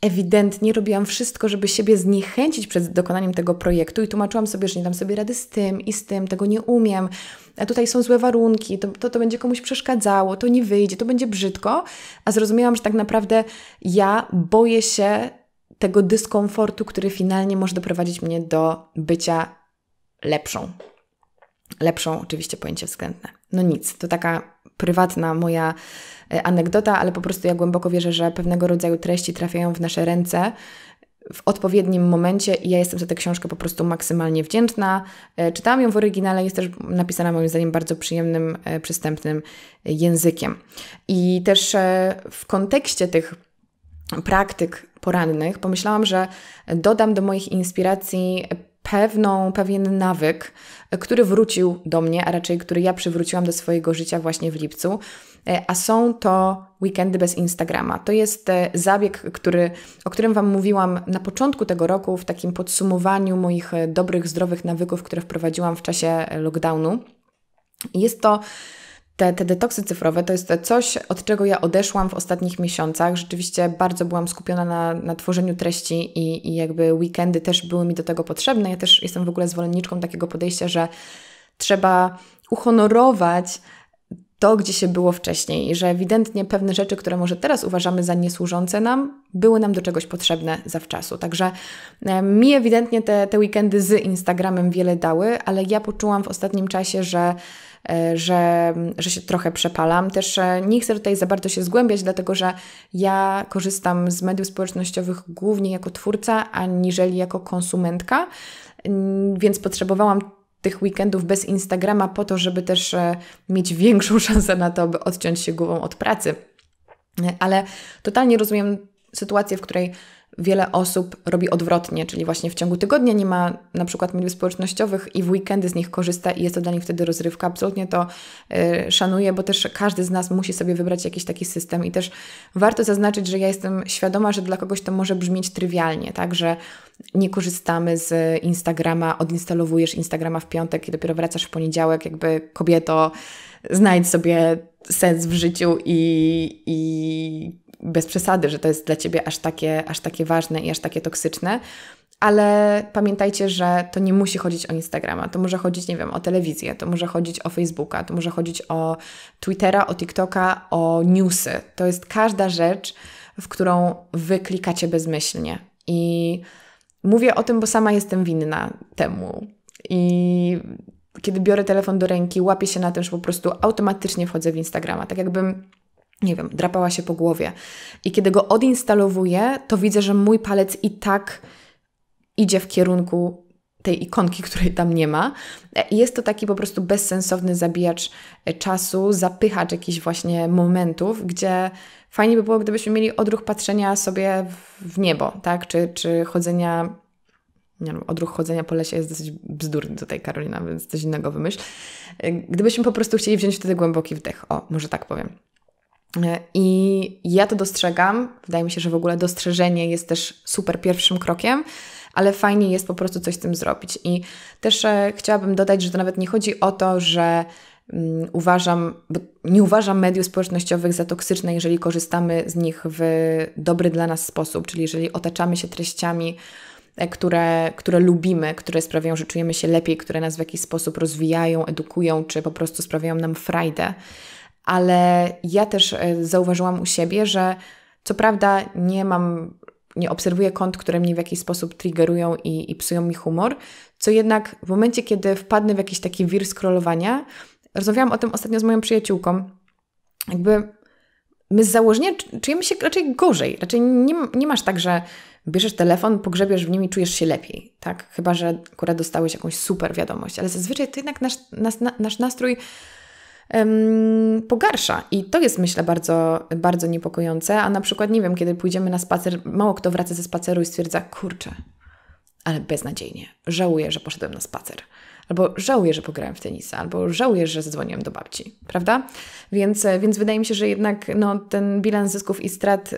ewidentnie robiłam wszystko, żeby siebie zniechęcić przed dokonaniem tego projektu i tłumaczyłam sobie, że nie dam sobie rady z tym i z tym, tego nie umiem, a tutaj są złe warunki, to, to, to będzie komuś przeszkadzało, to nie wyjdzie, to będzie brzydko, a zrozumiałam, że tak naprawdę ja boję się tego dyskomfortu, który finalnie może doprowadzić mnie do bycia lepszą. Lepszą, oczywiście, pojęcie względne. No nic, to taka prywatna moja E, anegdota, ale po prostu ja głęboko wierzę, że pewnego rodzaju treści trafiają w nasze ręce w odpowiednim momencie i ja jestem za tę książkę po prostu maksymalnie wdzięczna. E, czytałam ją w oryginale, jest też napisana moim zdaniem bardzo przyjemnym, e, przystępnym językiem. I też w kontekście tych praktyk porannych pomyślałam, że dodam do moich inspiracji pewną, pewien nawyk, e, który wrócił do mnie, a raczej który ja przywróciłam do swojego życia właśnie w lipcu, e, a są to weekendy bez Instagrama. To jest e, zabieg, który, o którym Wam mówiłam na początku tego roku, w takim podsumowaniu moich dobrych, zdrowych nawyków, które wprowadziłam w czasie lockdownu. Jest to te, te detoksy cyfrowe to jest coś, od czego ja odeszłam w ostatnich miesiącach. Rzeczywiście bardzo byłam skupiona na, na tworzeniu treści i, i jakby weekendy też były mi do tego potrzebne. Ja też jestem w ogóle zwolenniczką takiego podejścia, że trzeba uhonorować to, gdzie się było wcześniej, że ewidentnie pewne rzeczy, które może teraz uważamy za niesłużące nam, były nam do czegoś potrzebne zawczasu. Także e, mi ewidentnie te, te weekendy z Instagramem wiele dały, ale ja poczułam w ostatnim czasie, że E, że, że się trochę przepalam. Też e, nie chcę tutaj za bardzo się zgłębiać, dlatego że ja korzystam z mediów społecznościowych głównie jako twórca, aniżeli jako konsumentka, więc potrzebowałam tych weekendów bez Instagrama po to, żeby też e, mieć większą szansę na to, by odciąć się głową od pracy. Ale totalnie rozumiem sytuację, w której wiele osób robi odwrotnie, czyli właśnie w ciągu tygodnia nie ma na przykład mediów społecznościowych i w weekendy z nich korzysta i jest to dla nich wtedy rozrywka. Absolutnie to y, szanuję, bo też każdy z nas musi sobie wybrać jakiś taki system i też warto zaznaczyć, że ja jestem świadoma, że dla kogoś to może brzmieć trywialnie, tak, że nie korzystamy z Instagrama, odinstalowujesz Instagrama w piątek i dopiero wracasz w poniedziałek, jakby kobieto, znajdź sobie sens w życiu i, i bez przesady, że to jest dla ciebie aż takie, aż takie ważne i aż takie toksyczne, ale pamiętajcie, że to nie musi chodzić o Instagrama, to może chodzić, nie wiem, o telewizję, to może chodzić o Facebooka, to może chodzić o Twittera, o TikToka, o newsy. To jest każda rzecz, w którą wy klikacie bezmyślnie. I mówię o tym, bo sama jestem winna temu. I kiedy biorę telefon do ręki, łapię się na tym, że po prostu automatycznie wchodzę w Instagrama. Tak jakbym nie wiem, drapała się po głowie. I kiedy go odinstalowuję, to widzę, że mój palec i tak idzie w kierunku tej ikonki, której tam nie ma. Jest to taki po prostu bezsensowny zabijacz e, czasu, zapychacz jakichś właśnie momentów, gdzie fajnie by było, gdybyśmy mieli odruch patrzenia sobie w niebo, tak? Czy, czy chodzenia, nie wiem, odruch chodzenia po lesie jest dosyć bzdurny tutaj, Karolina, więc coś innego wymyśl. E, gdybyśmy po prostu chcieli wziąć wtedy głęboki wdech, o, może tak powiem. E, I ja to dostrzegam. Wydaje mi się, że w ogóle dostrzeżenie jest też super pierwszym krokiem, ale fajnie jest po prostu coś z tym zrobić. I też e, chciałabym dodać, że to nawet nie chodzi o to, że mm, uważam, nie uważam mediów społecznościowych za toksyczne, jeżeli korzystamy z nich w dobry dla nas sposób, czyli jeżeli otaczamy się treściami, e, które, które lubimy, które sprawiają, że czujemy się lepiej, które nas w jakiś sposób rozwijają, edukują, czy po prostu sprawiają nam frajdę ale ja też e, zauważyłam u siebie, że co prawda nie mam, nie obserwuję kont, które mnie w jakiś sposób triggerują i, i psują mi humor, co jednak w momencie, kiedy wpadnę w jakiś taki wir scrollowania, rozmawiałam o tym ostatnio z moją przyjaciółką, jakby my z założenia czujemy się raczej gorzej. Raczej nie, nie masz tak, że bierzesz telefon, pogrzebiesz w nim i czujesz się lepiej, tak? Chyba, że akurat dostałeś jakąś super wiadomość, ale zazwyczaj to jednak nasz, nas, nasz nastrój pogarsza. I to jest, myślę, bardzo, bardzo niepokojące. A na przykład, nie wiem, kiedy pójdziemy na spacer, mało kto wraca ze spaceru i stwierdza, kurczę, ale beznadziejnie, żałuję, że poszedłem na spacer. Albo żałuję, że pograłem w tenisa, albo żałuję, że zadzwoniłem do babci, prawda? Więc, e, więc wydaje mi się, że jednak no, ten bilans zysków i strat yy,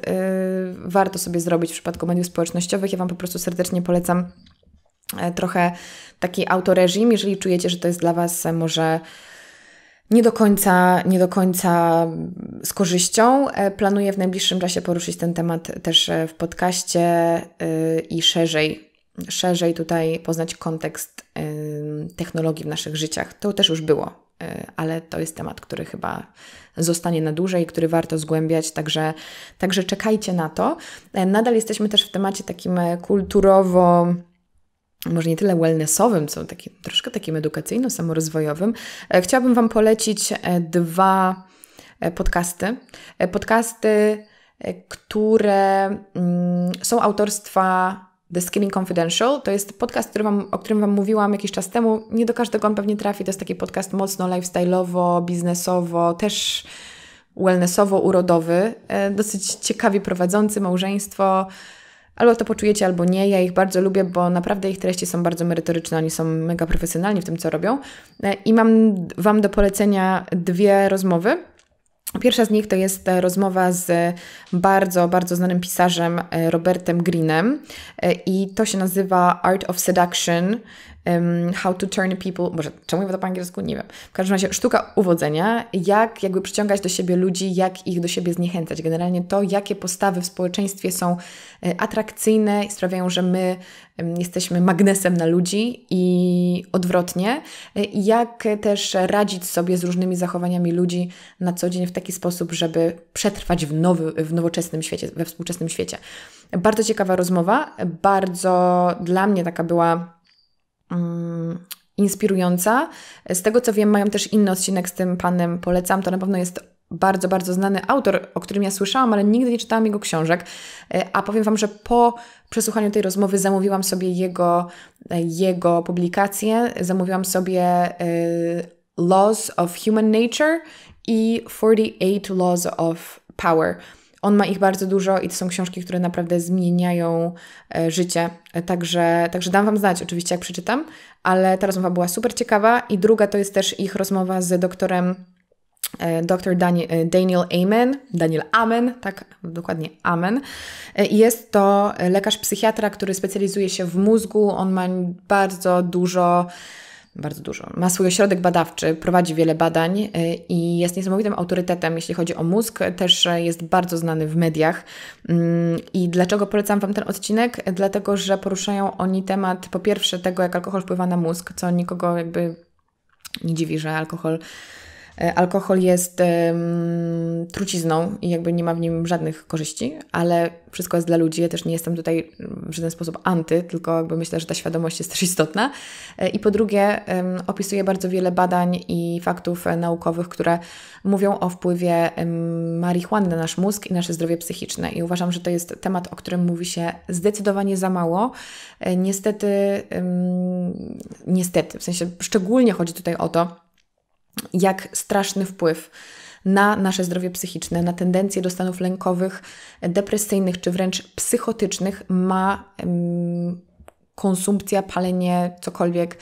warto sobie zrobić w przypadku mediów społecznościowych. Ja Wam po prostu serdecznie polecam e, trochę taki autoreżim, jeżeli czujecie, że to jest dla Was może nie do końca, nie do końca z korzyścią. E, planuję w najbliższym czasie poruszyć ten temat też e, w podcaście e, i szerzej, szerzej tutaj poznać kontekst technologii w naszych życiach. To też już było, ale to jest temat, który chyba zostanie na dłużej, który warto zgłębiać, także, także czekajcie na to. Nadal jesteśmy też w temacie takim kulturowo może nie tyle wellnessowym, co taki, troszkę takim edukacyjno samorozwojowym, e, chciałabym Wam polecić e, dwa e, podcasty. Podcasty, które mm, są autorstwa The Skinny Confidential. To jest podcast, który wam, o którym Wam mówiłam jakiś czas temu. Nie do każdego on pewnie trafi. To jest taki podcast mocno lifestyle'owo, biznesowo, też wellnessowo-urodowy. Dosyć ciekawie prowadzący małżeństwo, Albo to poczujecie, albo nie. Ja ich bardzo lubię, bo naprawdę ich treści są bardzo merytoryczne, oni są mega profesjonalni w tym, co robią. E, I mam Wam do polecenia dwie rozmowy. Pierwsza z nich to jest e, rozmowa z bardzo, bardzo znanym pisarzem e, Robertem Greenem i to się nazywa Art of Seduction um, How to Turn People, może czemu mówię to po angielsku? Nie wiem. W każdym razie sztuka uwodzenia, jak jakby przyciągać do siebie ludzi, jak ich do siebie zniechęcać. Generalnie to, jakie postawy w społeczeństwie są e, atrakcyjne i sprawiają, że my jesteśmy magnesem na ludzi i odwrotnie, e, jak też radzić sobie z różnymi zachowaniami ludzi na co dzień w taki sposób, żeby przetrwać w, nowy, w nowoczesnym świecie, we współczesnym świecie. Bardzo ciekawa rozmowa, bardzo dla mnie taka była Mm, inspirująca. Z tego co wiem, mają też inny odcinek z tym panem, polecam. To na pewno jest bardzo, bardzo znany autor, o którym ja słyszałam, ale nigdy nie czytałam jego książek. E, a powiem Wam, że po przesłuchaniu tej rozmowy zamówiłam sobie jego, e, jego publikację, zamówiłam sobie e, Laws of Human Nature i 48 Laws of Power. On ma ich bardzo dużo i to są książki, które naprawdę zmieniają e, życie. E, także, także dam Wam znać, oczywiście, jak przeczytam, ale ta rozmowa była super ciekawa. I druga to jest też ich rozmowa z doktorem e, Dr. Daniel Amen, Daniel Amen, tak dokładnie Amen. Jest to lekarz psychiatra, który specjalizuje się w mózgu. On ma bardzo dużo bardzo dużo. Ma swój ośrodek badawczy, prowadzi wiele badań y, i jest niesamowitym autorytetem, jeśli chodzi o mózg. Też e, jest bardzo znany w mediach. Mm, I dlaczego polecam Wam ten odcinek? Dlatego, że poruszają oni temat po pierwsze tego, jak alkohol wpływa na mózg, co nikogo jakby nie dziwi, że alkohol E, alkohol jest trucizną i jakby nie ma w nim żadnych korzyści, ale wszystko jest dla ludzi. Ja też nie jestem tutaj mm, w żaden sposób anty, tylko jakby myślę, że ta świadomość jest też istotna. E, I po drugie, opisuję opisuje bardzo wiele badań i faktów e, naukowych, które mówią o wpływie marihuany na nasz mózg i nasze zdrowie psychiczne. I uważam, że to jest temat, o którym mówi się zdecydowanie za mało. Niestety, niestety, w sensie szczególnie chodzi tutaj o to, jak straszny wpływ na nasze zdrowie psychiczne, na tendencje do stanów lękowych, depresyjnych czy wręcz psychotycznych ma konsumpcja, palenie, cokolwiek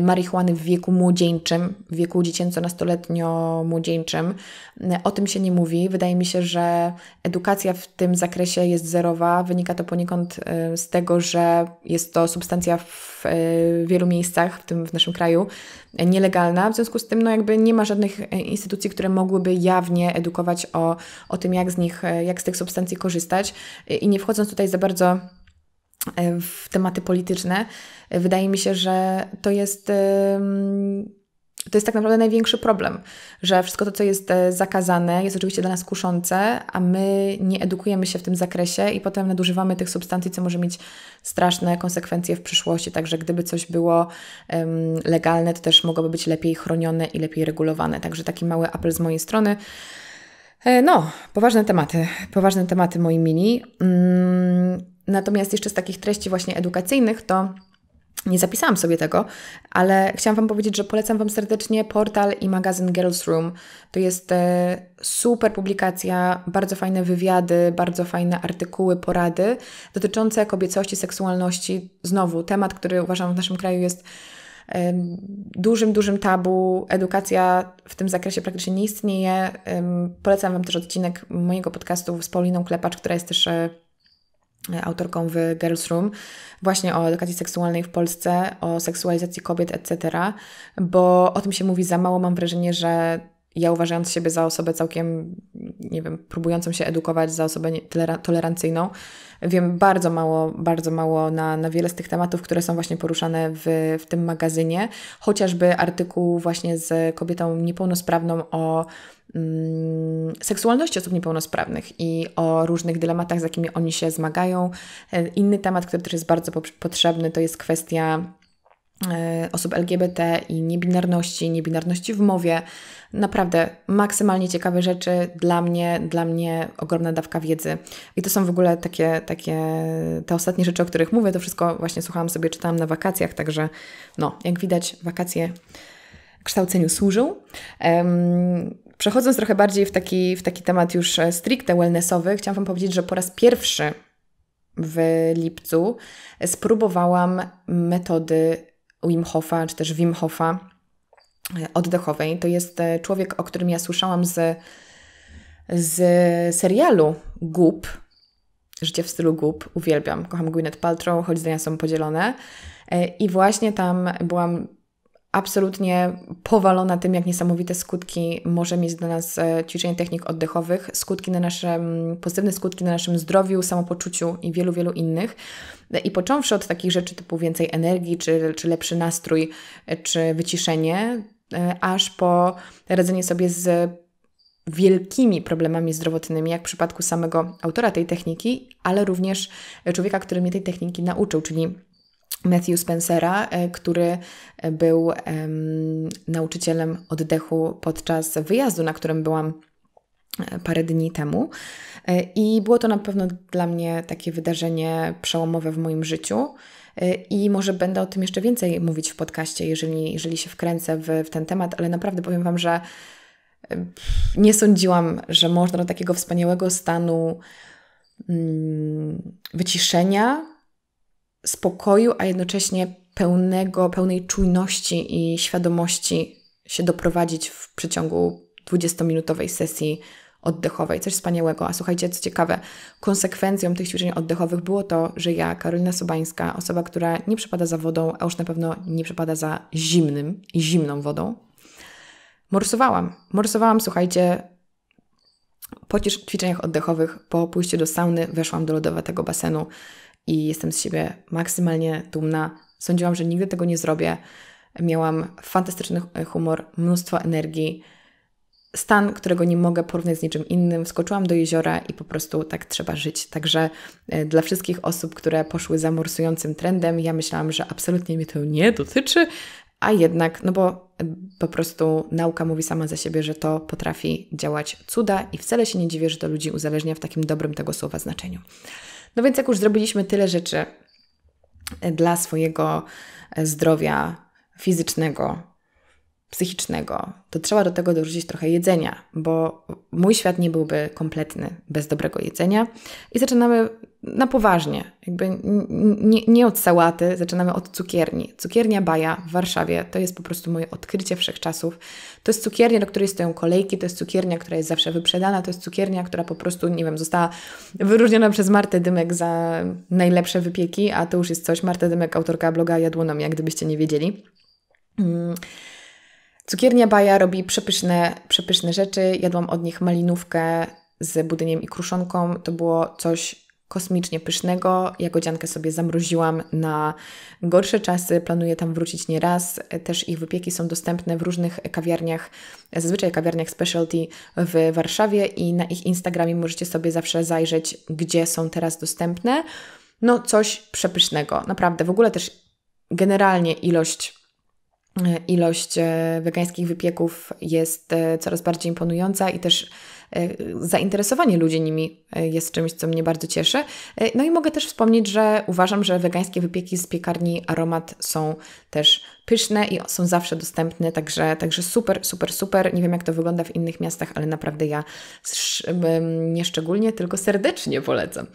marihuany w wieku młodzieńczym, w wieku dziecięco-nastoletnio-młodzieńczym. O tym się nie mówi. Wydaje mi się, że edukacja w tym zakresie jest zerowa. Wynika to poniekąd y, z tego, że jest to substancja w y, wielu miejscach, w tym w naszym kraju, y, nielegalna. W związku z tym, no jakby nie ma żadnych instytucji, które mogłyby jawnie edukować o, o tym, jak z nich, jak z tych substancji korzystać. I nie wchodząc tutaj za bardzo E, w tematy polityczne, e, wydaje mi się, że to jest. E, to jest tak naprawdę największy problem, że wszystko to, co jest zakazane, jest oczywiście dla nas kuszące, a my nie edukujemy się w tym zakresie i potem nadużywamy tych substancji, co może mieć straszne konsekwencje w przyszłości. Także gdyby coś było um, legalne, to też mogłoby być lepiej chronione i lepiej regulowane. Także taki mały apel z mojej strony. No, poważne tematy, poważne tematy moi mini. Mm Natomiast jeszcze z takich treści właśnie edukacyjnych to nie zapisałam sobie tego, ale chciałam Wam powiedzieć, że polecam Wam serdecznie portal i magazyn Girls Room. To jest e, super publikacja, bardzo fajne wywiady, bardzo fajne artykuły, porady dotyczące kobiecości, seksualności. Znowu temat, który uważam w naszym kraju jest dużym, dużym tabu. Edukacja w tym zakresie praktycznie nie istnieje. Polecam Wam też odcinek mojego podcastu z Pauliną Klepacz, która jest też e, autorką w Girls Room, właśnie o edukacji seksualnej w Polsce, o seksualizacji kobiet, etc., bo o tym się mówi za mało. Mam wrażenie, że ja uważając siebie za osobę całkiem, nie wiem, próbującą się edukować, za osobę tolerancyjną, wiem bardzo mało, bardzo mało na, na wiele z tych tematów, które są właśnie poruszane w, w tym magazynie. Chociażby artykuł właśnie z kobietą niepełnosprawną o mm, seksualności osób niepełnosprawnych i o różnych dylematach, z jakimi oni się zmagają. E, inny temat, który też jest bardzo potrzebny, to jest kwestia Y, osób LGBT i niebinarności, niebinarności w mowie. Naprawdę maksymalnie ciekawe rzeczy dla mnie, dla mnie ogromna dawka wiedzy. I to są w ogóle takie, takie te ostatnie rzeczy, o których mówię, to wszystko właśnie słuchałam sobie, czytałam na wakacjach, także no, jak widać wakacje kształceniu służą. Um, przechodząc trochę bardziej w taki, w taki temat już e, stricte wellnessowy, chciałam Wam powiedzieć, że po raz pierwszy w lipcu e, spróbowałam metody Wim Hofa, czy też Wim Hofa e, oddechowej. To jest e, człowiek, o którym ja słyszałam z, z serialu Goop. Życie w stylu Goop. Uwielbiam. Kocham Gwyneth Paltrow, choć zdania są podzielone. E, I właśnie tam byłam absolutnie powalona tym, jak niesamowite skutki może mieć dla nas e, ćwiczenie technik oddechowych, skutki na naszym, pozytywne skutki na naszym zdrowiu, samopoczuciu i wielu, wielu innych. I począwszy od takich rzeczy typu więcej energii, czy, czy lepszy nastrój, czy wyciszenie, e, aż po radzenie sobie z wielkimi problemami zdrowotnymi, jak w przypadku samego autora tej techniki, ale również człowieka, który mnie tej techniki nauczył, czyli Matthew Spencera, e, który e, był um, nauczycielem oddechu podczas wyjazdu, na którym byłam e, parę dni temu. I było to na pewno dla mnie takie wydarzenie przełomowe w moim życiu. I może będę o tym jeszcze więcej mówić w podcaście, jeżeli, jeżeli się wkręcę w, w ten temat, ale naprawdę powiem Wam, że nie sądziłam, że można do takiego wspaniałego stanu mm, wyciszenia spokoju, a jednocześnie pełnego, pełnej czujności i świadomości się doprowadzić w przeciągu 20-minutowej sesji oddechowej. Coś wspaniałego. A słuchajcie, co ciekawe, konsekwencją tych ćwiczeń oddechowych było to, że ja, Karolina Sobańska, osoba, która nie przepada za wodą, a już na pewno nie przepada za zimnym i zimną wodą, morsowałam. Morsowałam, słuchajcie, po ćwiczeniach oddechowych, po pójściu do sauny, weszłam do lodowatego basenu i jestem z siebie maksymalnie dumna. Sądziłam, że nigdy tego nie zrobię. Miałam fantastyczny humor, mnóstwo energii, stan, którego nie mogę porównać z niczym innym. Wskoczyłam do jeziora i po prostu tak trzeba żyć. Także e, dla wszystkich osób, które poszły za morsującym trendem, ja myślałam, że absolutnie mnie to nie dotyczy, a jednak, no bo e, po prostu nauka mówi sama za siebie, że to potrafi działać cuda i wcale się nie dziwię, że to ludzi uzależnia w takim dobrym tego słowa znaczeniu. No więc jak już zrobiliśmy tyle rzeczy e, dla swojego e, zdrowia fizycznego, psychicznego, to trzeba do tego dorzucić trochę jedzenia, bo mój świat nie byłby kompletny bez dobrego jedzenia. I zaczynamy na poważnie, jakby nie, nie od sałaty, zaczynamy od cukierni. Cukiernia Baja w Warszawie to jest po prostu moje odkrycie wszechczasów. To jest cukiernia, do której stoją kolejki, to jest cukiernia, która jest zawsze wyprzedana, to jest cukiernia, która po prostu, nie wiem, została wyróżniona przez Martę Dymek za najlepsze wypieki, a to już jest coś. Marta Dymek, autorka bloga Jadłonom, jak gdybyście nie wiedzieli. Mm. Cukiernia Baja robi przepyszne, przepyszne rzeczy. Jadłam od nich malinówkę z budyniem i kruszonką. To było coś kosmicznie pysznego. Jagodziankę sobie zamroziłam na gorsze czasy. Planuję tam wrócić nieraz. Też ich wypieki są dostępne w różnych kawiarniach, zazwyczaj kawiarniach specialty w Warszawie i na ich Instagramie możecie sobie zawsze zajrzeć, gdzie są teraz dostępne. No coś przepysznego. Naprawdę. W ogóle też generalnie ilość E, ilość e, wegańskich wypieków jest e, coraz bardziej imponująca i też zainteresowanie ludzi nimi jest czymś, co mnie bardzo cieszy. No i mogę też wspomnieć, że uważam, że wegańskie wypieki z piekarni Aromat są też pyszne i są zawsze dostępne, także, także super, super, super. Nie wiem, jak to wygląda w innych miastach, ale naprawdę ja nie szczególnie, tylko serdecznie polecam.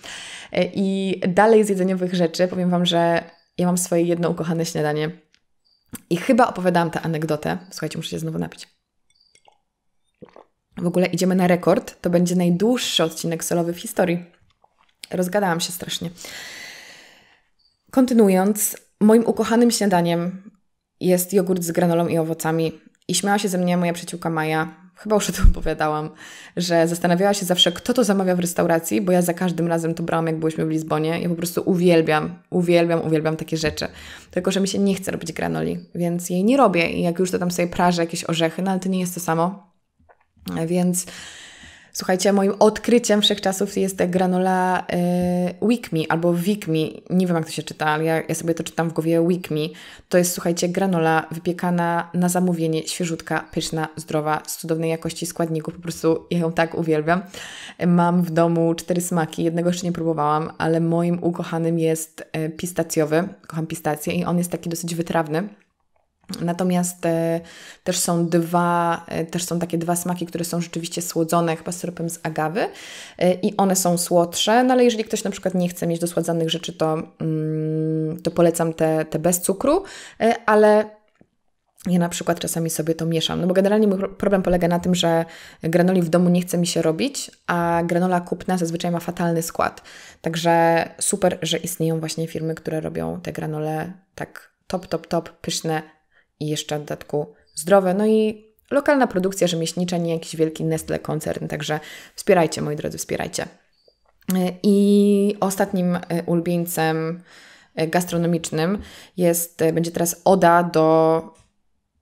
I dalej z jedzeniowych rzeczy powiem Wam, że ja mam swoje jedno ukochane śniadanie i chyba opowiadałam tę anegdotę. Słuchajcie, muszę się znowu napić. W ogóle idziemy na rekord. To będzie najdłuższy odcinek solowy w historii. Rozgadałam się strasznie. Kontynuując, moim ukochanym śniadaniem jest jogurt z granolą i owocami. I śmiała się ze mnie moja przyjaciółka Maja, chyba już o tym opowiadałam, że zastanawiała się zawsze, kto to zamawia w restauracji, bo ja za każdym razem to brałam, jak byliśmy w Lizbonie. Ja po prostu uwielbiam, uwielbiam, uwielbiam takie rzeczy. Tylko, że mi się nie chce robić granoli, więc jej nie robię. I jak już to tam sobie prażę jakieś orzechy, no ale to nie jest to samo. Więc Słuchajcie, moim odkryciem wszechczasów jest ta granola y, Wikmi albo Wikmi. Nie wiem, jak to się czyta, ale ja, ja sobie to czytam w głowie Wikmi. To jest, słuchajcie, granola wypiekana na zamówienie, świeżutka, pyszna, zdrowa, z cudownej jakości składników. Po prostu ja ją tak uwielbiam. Mam w domu cztery smaki. Jednego jeszcze nie próbowałam, ale moim ukochanym jest y, pistacjowy. Kocham pistację i on jest taki dosyć wytrawny Natomiast e, też są dwa, e, też są takie dwa smaki, które są rzeczywiście słodzone chyba syropem z agawy e, i one są słodsze, no ale jeżeli ktoś na przykład nie chce mieć dosładzanych rzeczy, to, mm, to polecam te, te bez cukru, ale ja na przykład czasami sobie to mieszam, no bo generalnie mój problem polega na tym, że granoli w domu nie chce mi się robić, a granola kupna zazwyczaj ma fatalny skład. Także super, że istnieją właśnie firmy, które robią te granole tak top, top, top, pyszne, i jeszcze w dodatku zdrowe. No i lokalna produkcja rzemieślnicza, nie jakiś wielki Nestle koncern, także wspierajcie, moi drodzy, wspierajcie. I ostatnim e, ulubieńcem e, gastronomicznym jest, e, będzie teraz oda do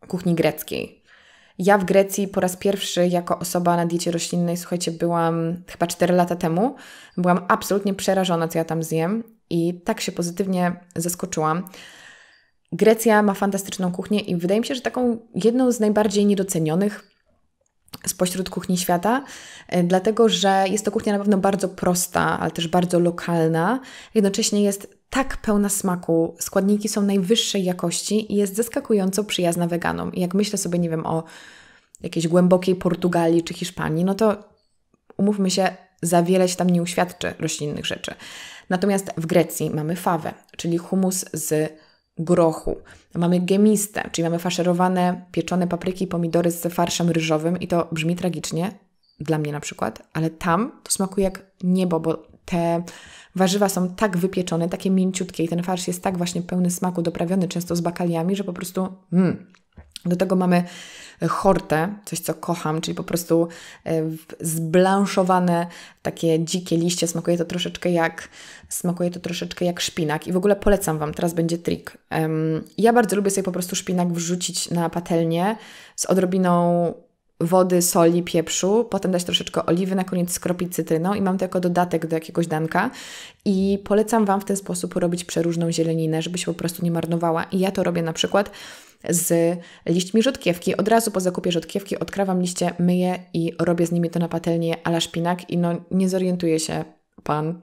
kuchni greckiej. Ja w Grecji po raz pierwszy jako osoba na diecie roślinnej, słuchajcie, byłam chyba 4 lata temu. Byłam absolutnie przerażona, co ja tam zjem i tak się pozytywnie zaskoczyłam. Grecja ma fantastyczną kuchnię i wydaje mi się, że taką jedną z najbardziej niedocenionych spośród kuchni świata, e, dlatego że jest to kuchnia na pewno bardzo prosta, ale też bardzo lokalna. Jednocześnie jest tak pełna smaku, składniki są najwyższej jakości i jest zaskakująco przyjazna weganom. I jak myślę sobie, nie wiem, o jakiejś głębokiej Portugalii czy Hiszpanii, no to umówmy się, za wiele się tam nie uświadczy roślinnych rzeczy. Natomiast w Grecji mamy fawę, czyli humus z grochu, mamy gemistę, czyli mamy faszerowane pieczone papryki, i pomidory z farszem ryżowym i to brzmi tragicznie, dla mnie na przykład, ale tam to smakuje jak niebo, bo te warzywa są tak wypieczone, takie mięciutkie i ten farsz jest tak właśnie pełny smaku, doprawiony często z bakaliami, że po prostu mm, do tego mamy hortę, coś co kocham, czyli po prostu e, zblanszowane takie dzikie liście. Smakuje to troszeczkę jak smakuje to troszeczkę jak szpinak i w ogóle polecam Wam, teraz będzie trik. Ja bardzo lubię sobie po prostu szpinak wrzucić na patelnię z odrobiną wody, soli, pieprzu, potem dać troszeczkę oliwy, na koniec skropić cytryną i mam to jako dodatek do jakiegoś danka. I polecam Wam w ten sposób robić przeróżną zieleninę, żeby się po prostu nie marnowała. I ja to robię na przykład z liśćmi rzodkiewki. Od razu po zakupie rzodkiewki odkrawam liście, myję i robię z nimi to na patelnię ala szpinak i no nie zorientuje się Pan,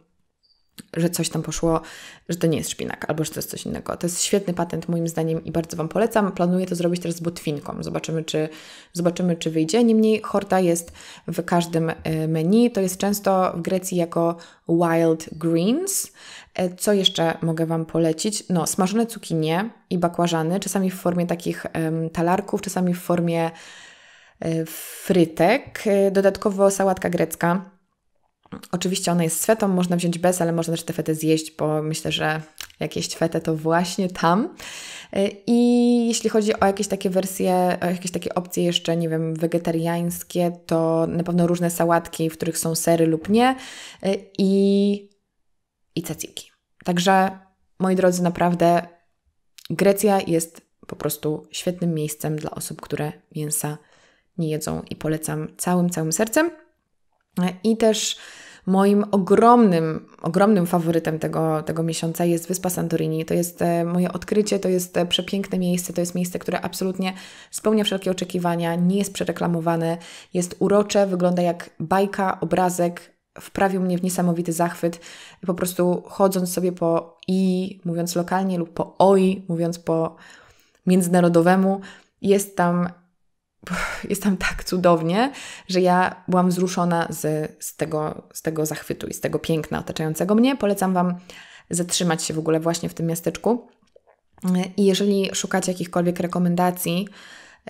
że coś tam poszło, że to nie jest szpinak, albo że to jest coś innego. To jest świetny patent moim zdaniem i bardzo Wam polecam. Planuję to zrobić teraz z botwinką. Zobaczymy, czy, zobaczymy, czy wyjdzie. Niemniej horta jest w każdym e, menu. To jest często w Grecji jako wild greens. E, co jeszcze mogę Wam polecić? No, smażone cukinie i bakłażany, czasami w formie takich um, talarków, czasami w formie e, frytek. Dodatkowo sałatka grecka Oczywiście ona jest z fetą, można wziąć bez, ale można też tę fetę zjeść, bo myślę, że jakieś fetę, to właśnie tam. E, I jeśli chodzi o jakieś takie wersje, jakieś takie opcje jeszcze, nie wiem, wegetariańskie, to na pewno różne sałatki, w których są sery lub nie e, i, i caciki. Także, moi drodzy, naprawdę Grecja jest po prostu świetnym miejscem dla osób, które mięsa nie jedzą i polecam całym, całym sercem. E, I też Moim ogromnym, ogromnym faworytem tego, tego miesiąca jest Wyspa Santorini. To jest e, moje odkrycie, to jest e, przepiękne miejsce, to jest miejsce, które absolutnie spełnia wszelkie oczekiwania, nie jest przereklamowane, jest urocze, wygląda jak bajka, obrazek, wprawił mnie w niesamowity zachwyt. Po prostu chodząc sobie po i, mówiąc lokalnie, lub po oi, mówiąc po międzynarodowemu, jest tam jest tam tak cudownie, że ja byłam wzruszona z, z, tego, z tego zachwytu i z tego piękna otaczającego mnie. Polecam Wam zatrzymać się w ogóle właśnie w tym miasteczku. I jeżeli szukacie jakichkolwiek rekomendacji,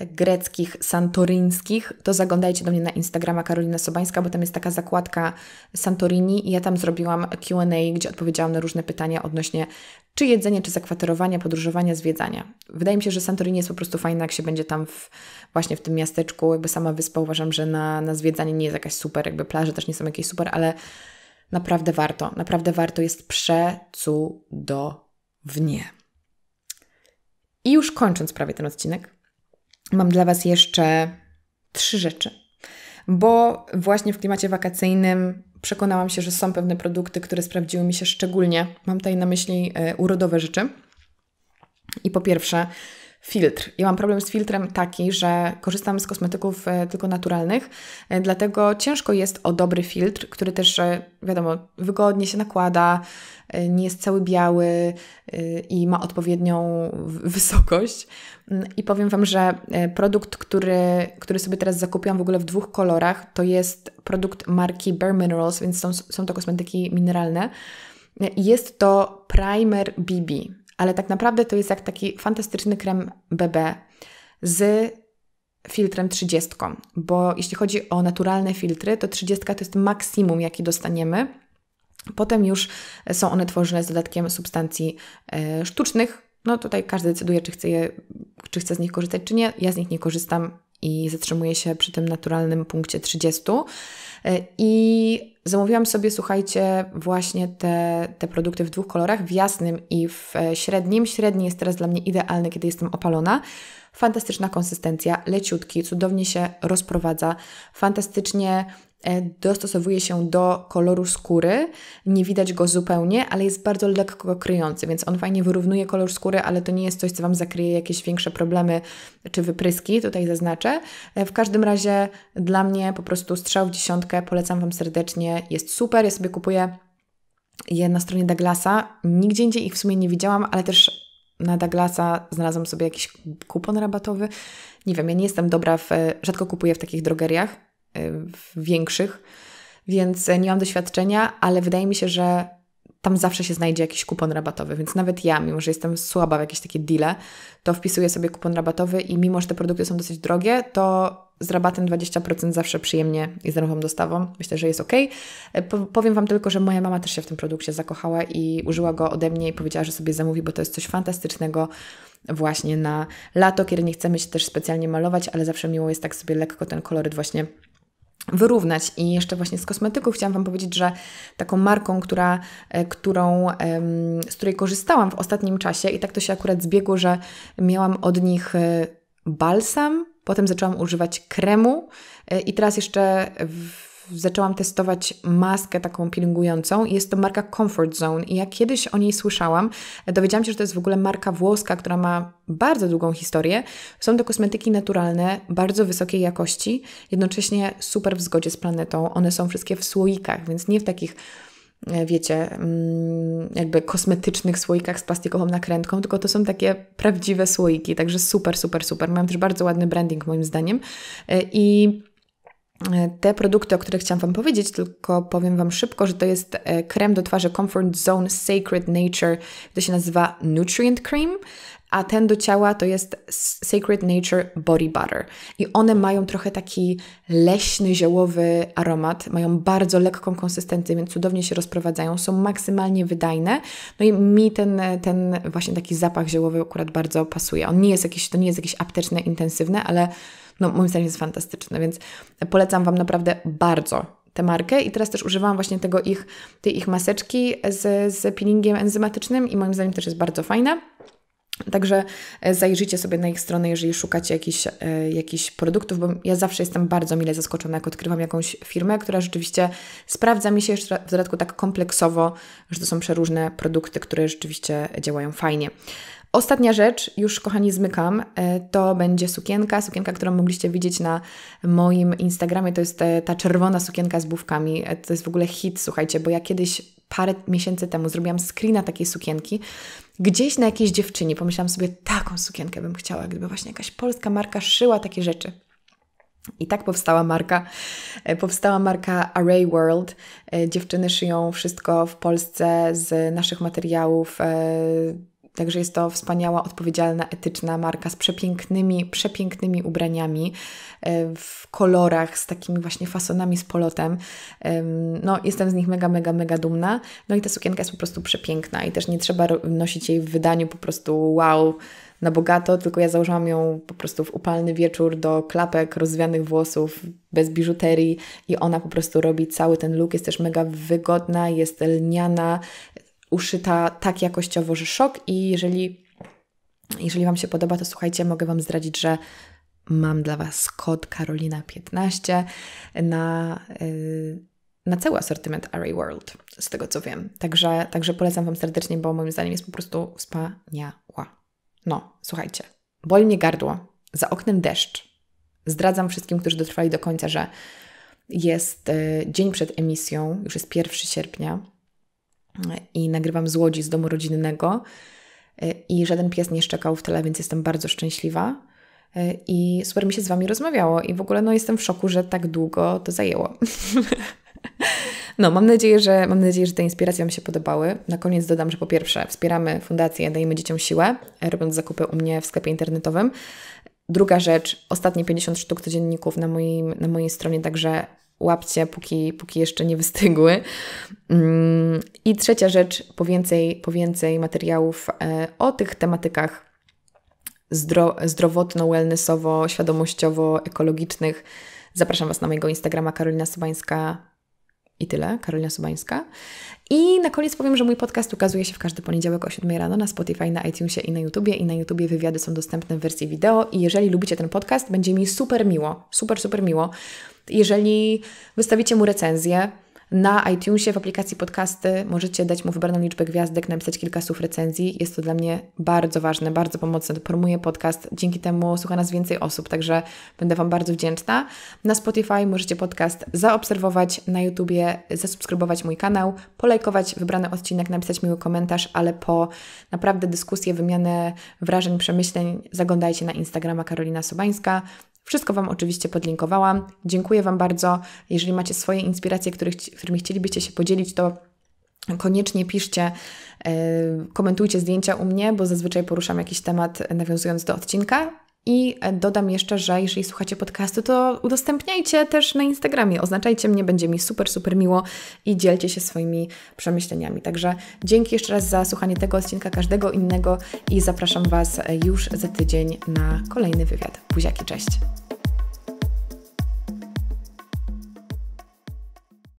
greckich, santoryńskich, to zaglądajcie do mnie na Instagrama Karolina Sobańska, bo tam jest taka zakładka Santorini i ja tam zrobiłam Q&A, gdzie odpowiedziałam na różne pytania odnośnie czy jedzenia, czy zakwaterowania, podróżowania, zwiedzania. Wydaje mi się, że Santorini jest po prostu fajna, jak się będzie tam w, właśnie w tym miasteczku, jakby sama wyspa uważam, że na, na zwiedzanie nie jest jakaś super, jakby plaże też nie są jakieś super, ale naprawdę warto, naprawdę warto, jest przecudownie. I już kończąc prawie ten odcinek, mam dla Was jeszcze trzy rzeczy, bo właśnie w klimacie wakacyjnym przekonałam się, że są pewne produkty, które sprawdziły mi się szczególnie. Mam tutaj na myśli e, urodowe rzeczy. I po pierwsze, filtr. Ja mam problem z filtrem taki, że korzystam z kosmetyków e, tylko naturalnych, e, dlatego ciężko jest o dobry filtr, który też, e, wiadomo, wygodnie się nakłada, nie jest cały biały i ma odpowiednią wysokość. Mm, I powiem Wam, że produkt, który, który sobie teraz zakupiłam w ogóle w dwóch kolorach, to jest produkt marki Bare Minerals, więc są, są to kosmetyki mineralne. Jest to primer BB ale tak naprawdę to jest jak taki fantastyczny krem BB z filtrem 30, bo jeśli chodzi o naturalne filtry, to 30 to jest maksimum, jaki dostaniemy. Potem już są one tworzone z dodatkiem substancji e, sztucznych. No tutaj każdy decyduje, czy chce, je, czy chce z nich korzystać, czy nie. Ja z nich nie korzystam i zatrzymuję się przy tym naturalnym punkcie 30. E, I zamówiłam sobie, słuchajcie, właśnie te, te produkty w dwóch kolorach, w jasnym i w e, średnim. Średni jest teraz dla mnie idealny, kiedy jestem opalona. Fantastyczna konsystencja, leciutki, cudownie się rozprowadza, fantastycznie e, dostosowuje się do koloru skóry. Nie widać go zupełnie, ale jest bardzo lekko kryjący, więc on fajnie wyrównuje kolor skóry, ale to nie jest coś, co Wam zakryje jakieś większe problemy czy wypryski, tutaj zaznaczę. E, w każdym razie dla mnie po prostu strzał w dziesiątkę, polecam Wam serdecznie, jest super, ja sobie kupuję je na stronie Douglasa, nigdzie indziej ich w sumie nie widziałam, ale też na Douglasa znalazłam sobie jakiś kupon rabatowy. Nie wiem, ja nie jestem dobra w, rzadko kupuję w takich drogeriach y, w większych, więc e, nie mam doświadczenia, ale wydaje mi się, że tam zawsze się znajdzie jakiś kupon rabatowy, więc nawet ja, mimo że jestem słaba w jakieś takie deale, to wpisuję sobie kupon rabatowy i mimo, że te produkty są dosyć drogie, to z rabatem 20% zawsze przyjemnie i z ruchom dostawą. Myślę, że jest ok. E, powiem Wam tylko, że moja mama też się w tym produkcie zakochała i użyła go ode mnie i powiedziała, że sobie zamówi, bo to jest coś fantastycznego właśnie na lato, kiedy nie chcemy się też specjalnie malować, ale zawsze miło jest tak sobie lekko ten koloryt właśnie wyrównać. I jeszcze właśnie z kosmetyków chciałam Wam powiedzieć, że taką marką, która, e, którą, z której korzystałam w ostatnim czasie i tak to się akurat zbiegło, że miałam od nich e, balsam, Potem zaczęłam używać kremu e, i teraz jeszcze zaczęłam testować maskę taką peelingującą. Jest to marka Comfort Zone i ja kiedyś o niej słyszałam. Dowiedziałam się, że to jest w ogóle marka włoska, która ma bardzo długą historię. Są to kosmetyki naturalne, bardzo wysokiej jakości, jednocześnie super w zgodzie z planetą. One są wszystkie w słoikach, więc nie w takich wiecie, mm, jakby kosmetycznych słoikach z plastikową nakrętką, tylko to są takie prawdziwe słoiki, także super, super, super. Mają też bardzo ładny branding moim zdaniem e, i e, te produkty, o których chciałam Wam powiedzieć, tylko powiem Wam szybko, że to jest e, krem do twarzy Comfort Zone Sacred Nature, to się nazywa Nutrient Cream a ten do ciała to jest Sacred Nature Body Butter. I one mają trochę taki leśny, ziołowy aromat, mają bardzo lekką konsystencję, więc cudownie się rozprowadzają, są maksymalnie wydajne. No i mi ten, ten właśnie taki zapach ziołowy akurat bardzo pasuje. On nie jest jakiś, to nie jest jakieś apteczne, intensywne, ale no, moim zdaniem jest fantastyczne, więc polecam Wam naprawdę bardzo tę markę i teraz też używam właśnie tego ich, tej ich maseczki z, z peelingiem enzymatycznym i moim zdaniem też jest bardzo fajna. Także e, zajrzyjcie sobie na ich stronę, jeżeli szukacie jakichś, e, jakichś produktów, bo ja zawsze jestem bardzo mile zaskoczona, jak odkrywam jakąś firmę, która rzeczywiście sprawdza mi się jeszcze w dodatku tak kompleksowo, że to są przeróżne produkty, które rzeczywiście działają fajnie. Ostatnia rzecz, już kochani zmykam, e, to będzie sukienka. Sukienka, którą mogliście widzieć na moim Instagramie, to jest ta czerwona sukienka z bówkami. To jest w ogóle hit, słuchajcie, bo ja kiedyś parę miesięcy temu zrobiłam screena takiej sukienki gdzieś na jakiejś dziewczynie. Pomyślałam sobie, taką sukienkę bym chciała, gdyby właśnie jakaś polska marka szyła takie rzeczy. I tak powstała marka, e, powstała marka Array World. E, dziewczyny szyją wszystko w Polsce z naszych materiałów e, Także jest to wspaniała, odpowiedzialna, etyczna marka z przepięknymi, przepięknymi ubraniami e, w kolorach, z takimi właśnie fasonami z polotem. No, jestem z nich mega, mega, mega dumna. No i ta sukienka jest po prostu przepiękna i też nie trzeba nosić jej w wydaniu po prostu wow, na bogato, tylko ja założyłam ją po prostu w upalny wieczór do klapek, rozwianych włosów, bez biżuterii i ona po prostu robi cały ten look. Jest też mega wygodna, jest lniana, uszyta tak jakościowo, że szok. I jeżeli, jeżeli Wam się podoba, to słuchajcie, mogę Wam zdradzić, że mam dla Was kod Karolina15 na, y, na cały asortyment Array World, z tego co wiem. Także, także polecam Wam serdecznie, bo moim zdaniem jest po prostu wspaniała. No, słuchajcie, boli mnie gardło, za oknem deszcz. Zdradzam wszystkim, którzy dotrwali do końca, że jest y, dzień przed emisją, już jest 1 sierpnia i nagrywam z Łodzi, z domu rodzinnego e, i żaden pies nie szczekał w tyle, więc jestem bardzo szczęśliwa. E, I super mi się z Wami rozmawiało i w ogóle no, jestem w szoku, że tak długo to zajęło. No, mam nadzieję, że, mam nadzieję, że te inspiracje Wam się podobały. Na koniec dodam, że po pierwsze wspieramy fundację Dajemy Dzieciom Siłę, robiąc zakupy u mnie w sklepie internetowym. Druga rzecz, ostatnie 50 sztuk codzienników na, moim, na mojej stronie, także łapcie, póki, póki jeszcze nie wystygły. Mm, I trzecia rzecz, po więcej, po więcej materiałów e, o tych tematykach zdro, zdrowotno-wellnessowo, świadomościowo-ekologicznych. Zapraszam Was na mojego Instagrama Karolina Sobańska i tyle, Karolina Subańska. I na koniec powiem, że mój podcast ukazuje się w każdy poniedziałek o 7 rano na Spotify, na iTunesie i na YouTubie. I na YouTubie wywiady są dostępne w wersji wideo. I jeżeli lubicie ten podcast, będzie mi super miło, super, super miło, jeżeli wystawicie mu recenzję, na iTunesie w aplikacji podcasty możecie dać mu wybraną liczbę gwiazdek, napisać kilka słów recenzji. Jest to dla mnie bardzo ważne, bardzo pomocne. Promuję podcast, dzięki temu słucha nas więcej osób, także będę Wam bardzo wdzięczna. Na Spotify możecie podcast zaobserwować, na YouTubie zasubskrybować mój kanał, polajkować wybrany odcinek, napisać miły komentarz, ale po naprawdę dyskusję, wymianę wrażeń, przemyśleń zaglądajcie na Instagrama Karolina Sobańska, wszystko Wam oczywiście podlinkowałam. Dziękuję Wam bardzo. Jeżeli macie swoje inspiracje, których, którymi chcielibyście się podzielić, to koniecznie piszcie, komentujcie zdjęcia u mnie, bo zazwyczaj poruszam jakiś temat nawiązując do odcinka. I dodam jeszcze, że jeżeli słuchacie podcastu, to udostępniajcie też na Instagramie, oznaczajcie mnie, będzie mi super, super miło i dzielcie się swoimi przemyśleniami. Także dzięki jeszcze raz za słuchanie tego odcinka, każdego innego i zapraszam Was już za tydzień na kolejny wywiad. Buziaki, cześć!